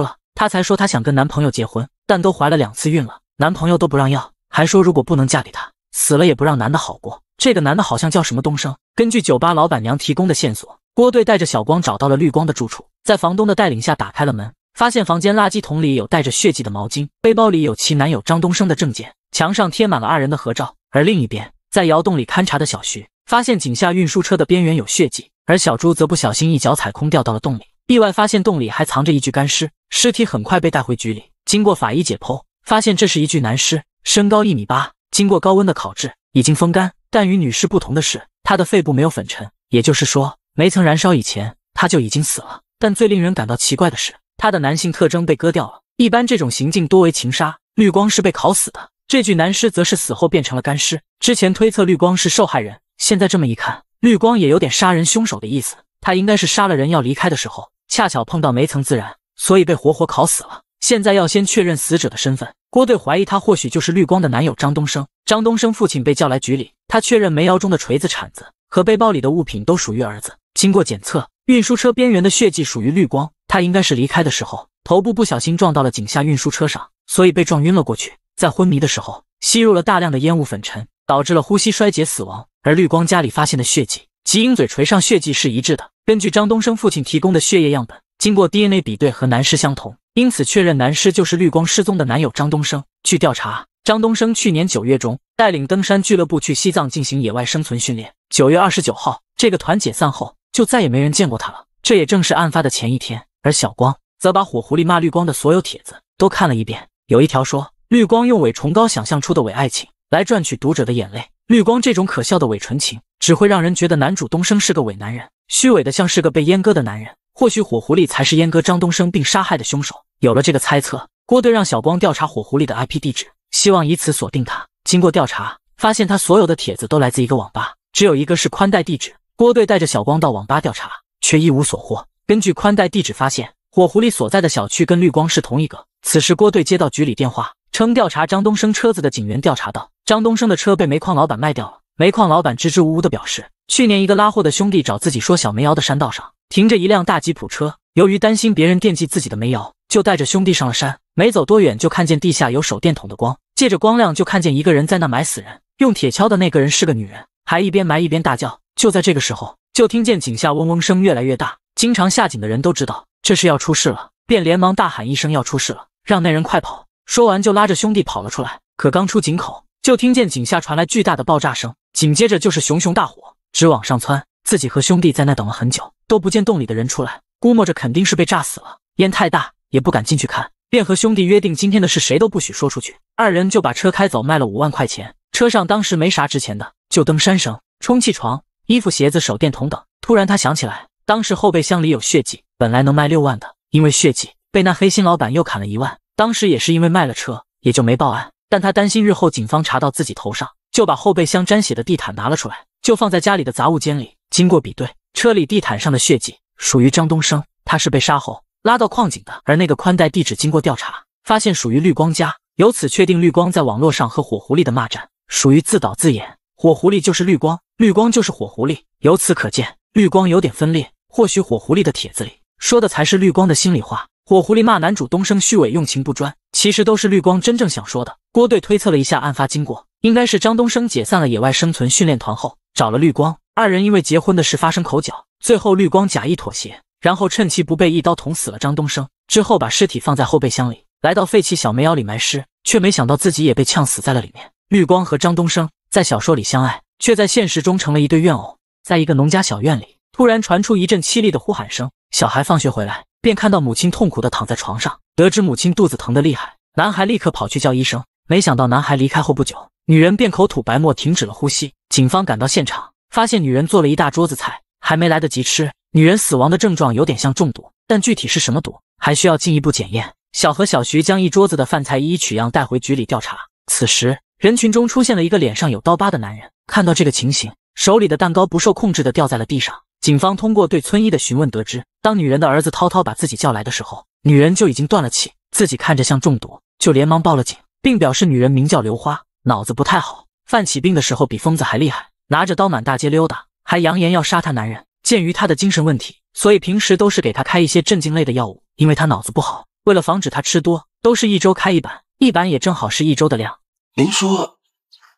了，她才说她想跟男朋友结婚，但都怀了两次孕了，男朋友都不让要，还说如果不能嫁给他，死了也不让男的好过。这个男的好像叫什么东升。根据酒吧老板娘提供的线索，郭队带着小光找到了绿光的住处，在房东的带领下打开了门，发现房间垃圾桶里有带着血迹的毛巾，背包里有其男友张东升的证件，墙上贴满了二人的合照。而另一边，在窑洞里勘察的小徐发现井下运输车的边缘有血迹。而小猪则不小心一脚踩空，掉到了洞里，意外发现洞里还藏着一具干尸。尸体很快被带回局里，经过法医解剖，发现这是一具男尸，身高一米八。经过高温的烤制，已经风干。但与女尸不同的是，他的肺部没有粉尘，也就是说，没曾燃烧以前他就已经死了。但最令人感到奇怪的是，他的男性特征被割掉了。一般这种行径多为情杀。绿光是被烤死的，这具男尸则是死后变成了干尸。之前推测绿光是受害人，现在这么一看。绿光也有点杀人凶手的意思，他应该是杀了人要离开的时候，恰巧碰到煤层自燃，所以被活活烤死了。现在要先确认死者的身份。郭队怀疑他或许就是绿光的男友张东升。张东升父亲被叫来局里，他确认煤窑中的锤子、铲子和背包里的物品都属于儿子。经过检测，运输车边缘的血迹属于绿光，他应该是离开的时候头部不小心撞到了井下运输车上，所以被撞晕了过去。在昏迷的时候吸入了大量的烟雾粉尘，导致了呼吸衰竭死亡。而绿光家里发现的血迹及鹰嘴锤上血迹是一致的。根据张东升父亲提供的血液样本，经过 DNA 比对和男尸相同，因此确认男尸就是绿光失踪的男友张东升。据调查，张东升去年九月中带领登山俱乐部去西藏进行野外生存训练。九月二十九号，这个团解散后，就再也没人见过他了。这也正是案发的前一天。而小光则把火狐狸骂绿光的所有帖子都看了一遍，有一条说：“绿光用伪崇高想象出的伪爱情来赚取读者的眼泪。”绿光这种可笑的伪纯情，只会让人觉得男主东升是个伪男人，虚伪的像是个被阉割的男人。或许火狐狸才是阉割张东升并杀害的凶手。有了这个猜测，郭队让小光调查火狐狸的 IP 地址，希望以此锁定他。经过调查，发现他所有的帖子都来自一个网吧，只有一个是宽带地址。郭队带着小光到网吧调查，却一无所获。根据宽带地址发现，火狐狸所在的小区跟绿光是同一个。此时，郭队接到局里电话。称调查张东升车子的警员调查到，张东升的车被煤矿老板卖掉了。煤矿老板支支吾吾的表示，去年一个拉货的兄弟找自己说，小煤窑的山道上停着一辆大吉普车。由于担心别人惦记自己的煤窑，就带着兄弟上了山。没走多远，就看见地下有手电筒的光，借着光亮就看见一个人在那埋死人，用铁锹的那个人是个女人，还一边埋一边大叫。就在这个时候，就听见井下嗡嗡声越来越大。经常下井的人都知道，这是要出事了，便连忙大喊一声：“要出事了，让那人快跑。”说完就拉着兄弟跑了出来，可刚出井口就听见井下传来巨大的爆炸声，紧接着就是熊熊大火直往上窜。自己和兄弟在那等了很久，都不见洞里的人出来，估摸着肯定是被炸死了。烟太大也不敢进去看，便和兄弟约定今天的事谁都不许说出去。二人就把车开走，卖了五万块钱。车上当时没啥值钱的，就登山绳、充气床、衣服、鞋子、手电筒等。突然他想起来，当时后备箱里有血迹，本来能卖六万的，因为血迹被那黑心老板又砍了一万。当时也是因为卖了车，也就没报案。但他担心日后警方查到自己头上，就把后备箱沾血的地毯拿了出来，就放在家里的杂物间里。经过比对，车里地毯上的血迹属于张东升，他是被杀后拉到矿井的。而那个宽带地址经过调查，发现属于绿光家，由此确定绿光在网络上和火狐狸的骂战属于自导自演。火狐狸就是绿光，绿光就是火狐狸。由此可见，绿光有点分裂。或许火狐狸的帖子里说的才是绿光的心里话。火狐狸骂男主东升虚伪、用情不专，其实都是绿光真正想说的。郭队推测了一下案发经过，应该是张东升解散了野外生存训练团后，找了绿光，二人因为结婚的事发生口角，最后绿光假意妥协，然后趁其不备一刀捅死了张东升，之后把尸体放在后备箱里，来到废弃小煤窑里埋尸，却没想到自己也被呛死在了里面。绿光和张东升在小说里相爱，却在现实中成了一对怨偶。在一个农家小院里，突然传出一阵凄厉的呼喊声，小孩放学回来。便看到母亲痛苦的躺在床上，得知母亲肚子疼的厉害，男孩立刻跑去叫医生。没想到男孩离开后不久，女人便口吐白沫，停止了呼吸。警方赶到现场，发现女人做了一大桌子菜，还没来得及吃，女人死亡的症状有点像中毒，但具体是什么毒，还需要进一步检验。小何、小徐将一桌子的饭菜一一取样带回局里调查。此时，人群中出现了一个脸上有刀疤的男人，看到这个情形，手里的蛋糕不受控制的掉在了地上。警方通过对村医的询问得知。当女人的儿子涛涛把自己叫来的时候，女人就已经断了气，自己看着像中毒，就连忙报了警，并表示女人名叫刘花，脑子不太好，犯起病的时候比疯子还厉害，拿着刀满大街溜达，还扬言要杀他男人。鉴于她的精神问题，所以平时都是给她开一些镇静类的药物，因为她脑子不好，为了防止她吃多，都是一周开一板，一板也正好是一周的量。您说，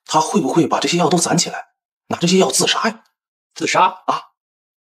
她会不会把这些药都攒起来，拿这些药自杀呀？自杀啊？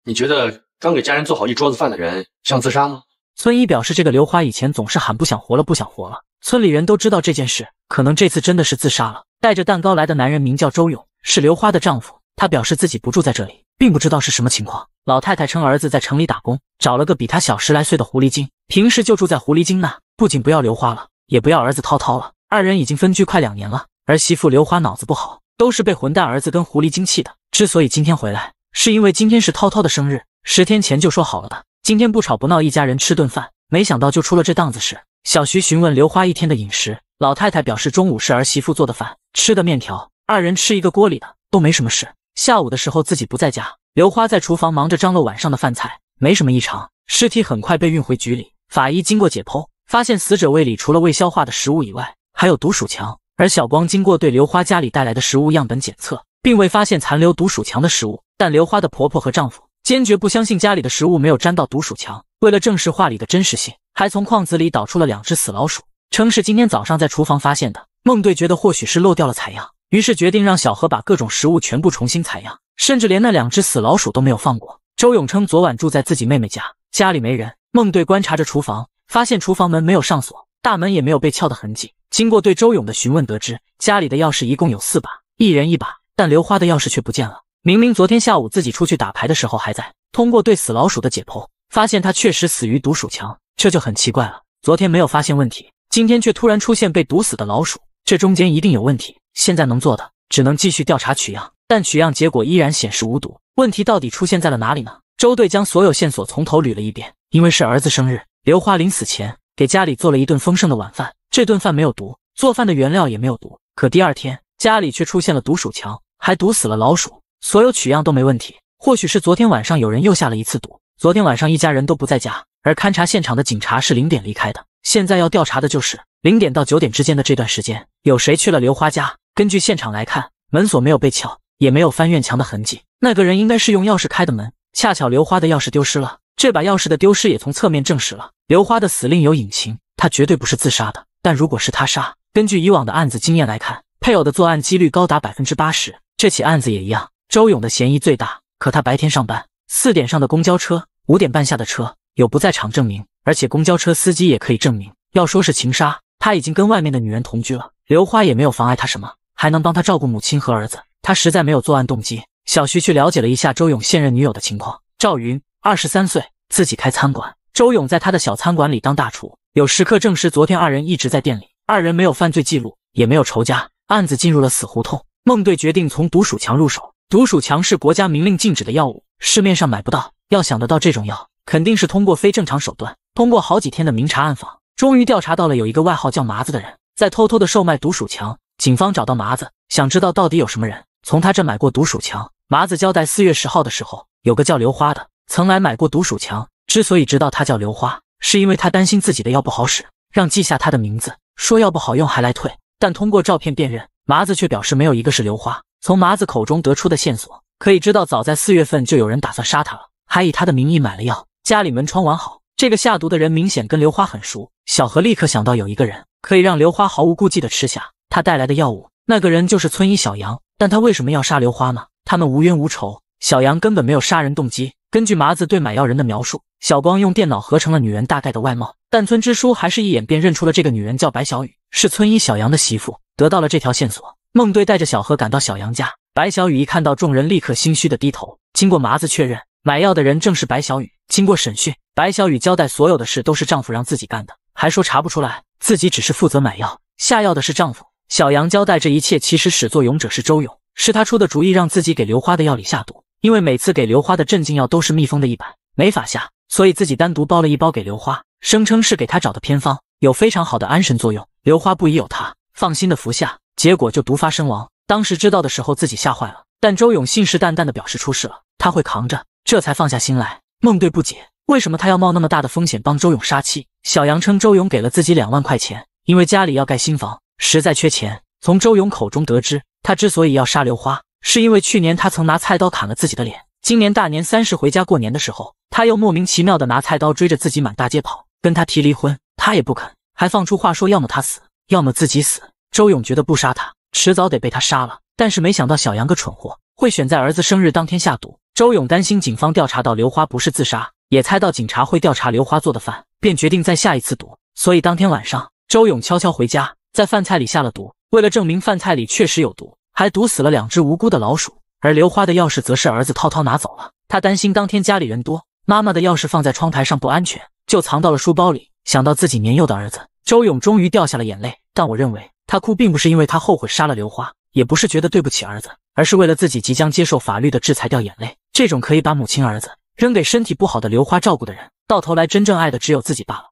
你觉得？刚给家人做好一桌子饭的人，想自杀吗？村医表示，这个刘花以前总是喊不想活了，不想活了。村里人都知道这件事，可能这次真的是自杀了。带着蛋糕来的男人名叫周勇，是刘花的丈夫。他表示自己不住在这里，并不知道是什么情况。老太太称，儿子在城里打工，找了个比她小十来岁的狐狸精，平时就住在狐狸精那，不仅不要刘花了，也不要儿子涛涛了。二人已经分居快两年了。儿媳妇刘花脑子不好，都是被混蛋儿子跟狐狸精气的。之所以今天回来，是因为今天是涛涛的生日。十天前就说好了的，今天不吵不闹，一家人吃顿饭，没想到就出了这档子事。小徐询问刘花一天的饮食，老太太表示中午是儿媳妇做的饭，吃的面条，二人吃一个锅里的都没什么事。下午的时候自己不在家，刘花在厨房忙着张罗晚上的饭菜，没什么异常。尸体很快被运回局里，法医经过解剖发现死者胃里除了未消化的食物以外，还有毒鼠强。而小光经过对刘花家里带来的食物样本检测，并未发现残留毒鼠强的食物，但刘花的婆婆和丈夫。坚决不相信家里的食物没有沾到毒鼠强。为了证实画里的真实性，还从框子里倒出了两只死老鼠，称是今天早上在厨房发现的。孟队觉得或许是漏掉了采样，于是决定让小何把各种食物全部重新采样，甚至连那两只死老鼠都没有放过。周勇称昨晚住在自己妹妹家，家里没人。孟队观察着厨房，发现厨房门没有上锁，大门也没有被撬的痕迹。经过对周勇的询问，得知家里的钥匙一共有四把，一人一把，但刘花的钥匙却不见了。明明昨天下午自己出去打牌的时候还在。通过对死老鼠的解剖，发现它确实死于毒鼠强，这就很奇怪了。昨天没有发现问题，今天却突然出现被毒死的老鼠，这中间一定有问题。现在能做的只能继续调查取样，但取样结果依然显示无毒。问题到底出现在了哪里呢？周队将所有线索从头捋了一遍。因为是儿子生日，刘花临死前给家里做了一顿丰盛的晚饭。这顿饭没有毒，做饭的原料也没有毒，可第二天家里却出现了毒鼠强，还毒死了老鼠。所有取样都没问题，或许是昨天晚上有人又下了一次毒。昨天晚上一家人都不在家，而勘察现场的警察是零点离开的。现在要调查的就是零点到九点之间的这段时间，有谁去了刘花家？根据现场来看，门锁没有被撬，也没有翻院墙的痕迹。那个人应该是用钥匙开的门，恰巧刘花的钥匙丢失了。这把钥匙的丢失也从侧面证实了刘花的死另有隐情，她绝对不是自杀的。但如果是他杀，根据以往的案子经验来看，配偶的作案几率高达百分之八十，这起案子也一样。周勇的嫌疑最大，可他白天上班，四点上的公交车，五点半下的车，有不在场证明，而且公交车司机也可以证明。要说是情杀，他已经跟外面的女人同居了，刘花也没有妨碍他什么，还能帮他照顾母亲和儿子，他实在没有作案动机。小徐去了解了一下周勇现任女友的情况，赵云，二十三岁，自己开餐馆，周勇在他的小餐馆里当大厨，有食客证实昨天二人一直在店里，二人没有犯罪记录，也没有仇家，案子进入了死胡同。孟队决定从毒鼠强入手。毒鼠强是国家明令禁止的药物，市面上买不到。要想得到这种药，肯定是通过非正常手段。通过好几天的明察暗访，终于调查到了有一个外号叫麻子的人在偷偷的售卖毒鼠强。警方找到麻子，想知道到底有什么人从他这买过毒鼠强。麻子交代，四月十号的时候，有个叫刘花的曾来买过毒鼠强。之所以知道他叫刘花，是因为他担心自己的药不好使，让记下他的名字，说药不好用还来退。但通过照片辨认，麻子却表示没有一个是刘花。从麻子口中得出的线索，可以知道早在四月份就有人打算杀他了，还以他的名义买了药。家里门窗完好，这个下毒的人明显跟刘花很熟。小何立刻想到有一个人可以让刘花毫无顾忌地吃下他带来的药物，那个人就是村医小杨。但他为什么要杀刘花呢？他们无冤无仇，小杨根本没有杀人动机。根据麻子对买药人的描述，小光用电脑合成了女人大概的外貌，但村支书还是一眼便认出了这个女人叫白小雨，是村医小杨的媳妇。得到了这条线索。孟队带着小何赶到小杨家，白小雨一看到众人，立刻心虚的低头。经过麻子确认，买药的人正是白小雨。经过审讯，白小雨交代所有的事都是丈夫让自己干的，还说查不出来，自己只是负责买药，下药的是丈夫。小杨交代这一切，其实始作俑者是周勇，是他出的主意，让自己给刘花的药里下毒。因为每次给刘花的镇静药都是密封的一般，没法下，所以自己单独包了一包给刘花，声称是给他找的偏方，有非常好的安神作用。刘花不疑有他，放心的服下。结果就毒发身亡。当时知道的时候，自己吓坏了。但周勇信誓旦旦地表示出事了，他会扛着，这才放下心来。孟队不解，为什么他要冒那么大的风险帮周勇杀妻？小杨称周勇给了自己两万块钱，因为家里要盖新房，实在缺钱。从周勇口中得知，他之所以要杀刘花，是因为去年他曾拿菜刀砍了自己的脸。今年大年三十回家过年的时候，他又莫名其妙地拿菜刀追着自己满大街跑，跟他提离婚，他也不肯，还放出话说，要么他死，要么自己死。周勇觉得不杀他，迟早得被他杀了。但是没想到小杨个蠢货会选在儿子生日当天下毒。周勇担心警方调查到刘花不是自杀，也猜到警察会调查刘花做的饭，便决定再下一次毒。所以当天晚上，周勇悄悄回家，在饭菜里下了毒。为了证明饭菜里确实有毒，还毒死了两只无辜的老鼠。而刘花的钥匙则是儿子涛涛拿走了。他担心当天家里人多，妈妈的钥匙放在窗台上不安全，就藏到了书包里。想到自己年幼的儿子，周勇终于掉下了眼泪。但我认为，他哭并不是因为他后悔杀了刘花，也不是觉得对不起儿子，而是为了自己即将接受法律的制裁掉眼泪。这种可以把母亲、儿子扔给身体不好的刘花照顾的人，到头来真正爱的只有自己罢了。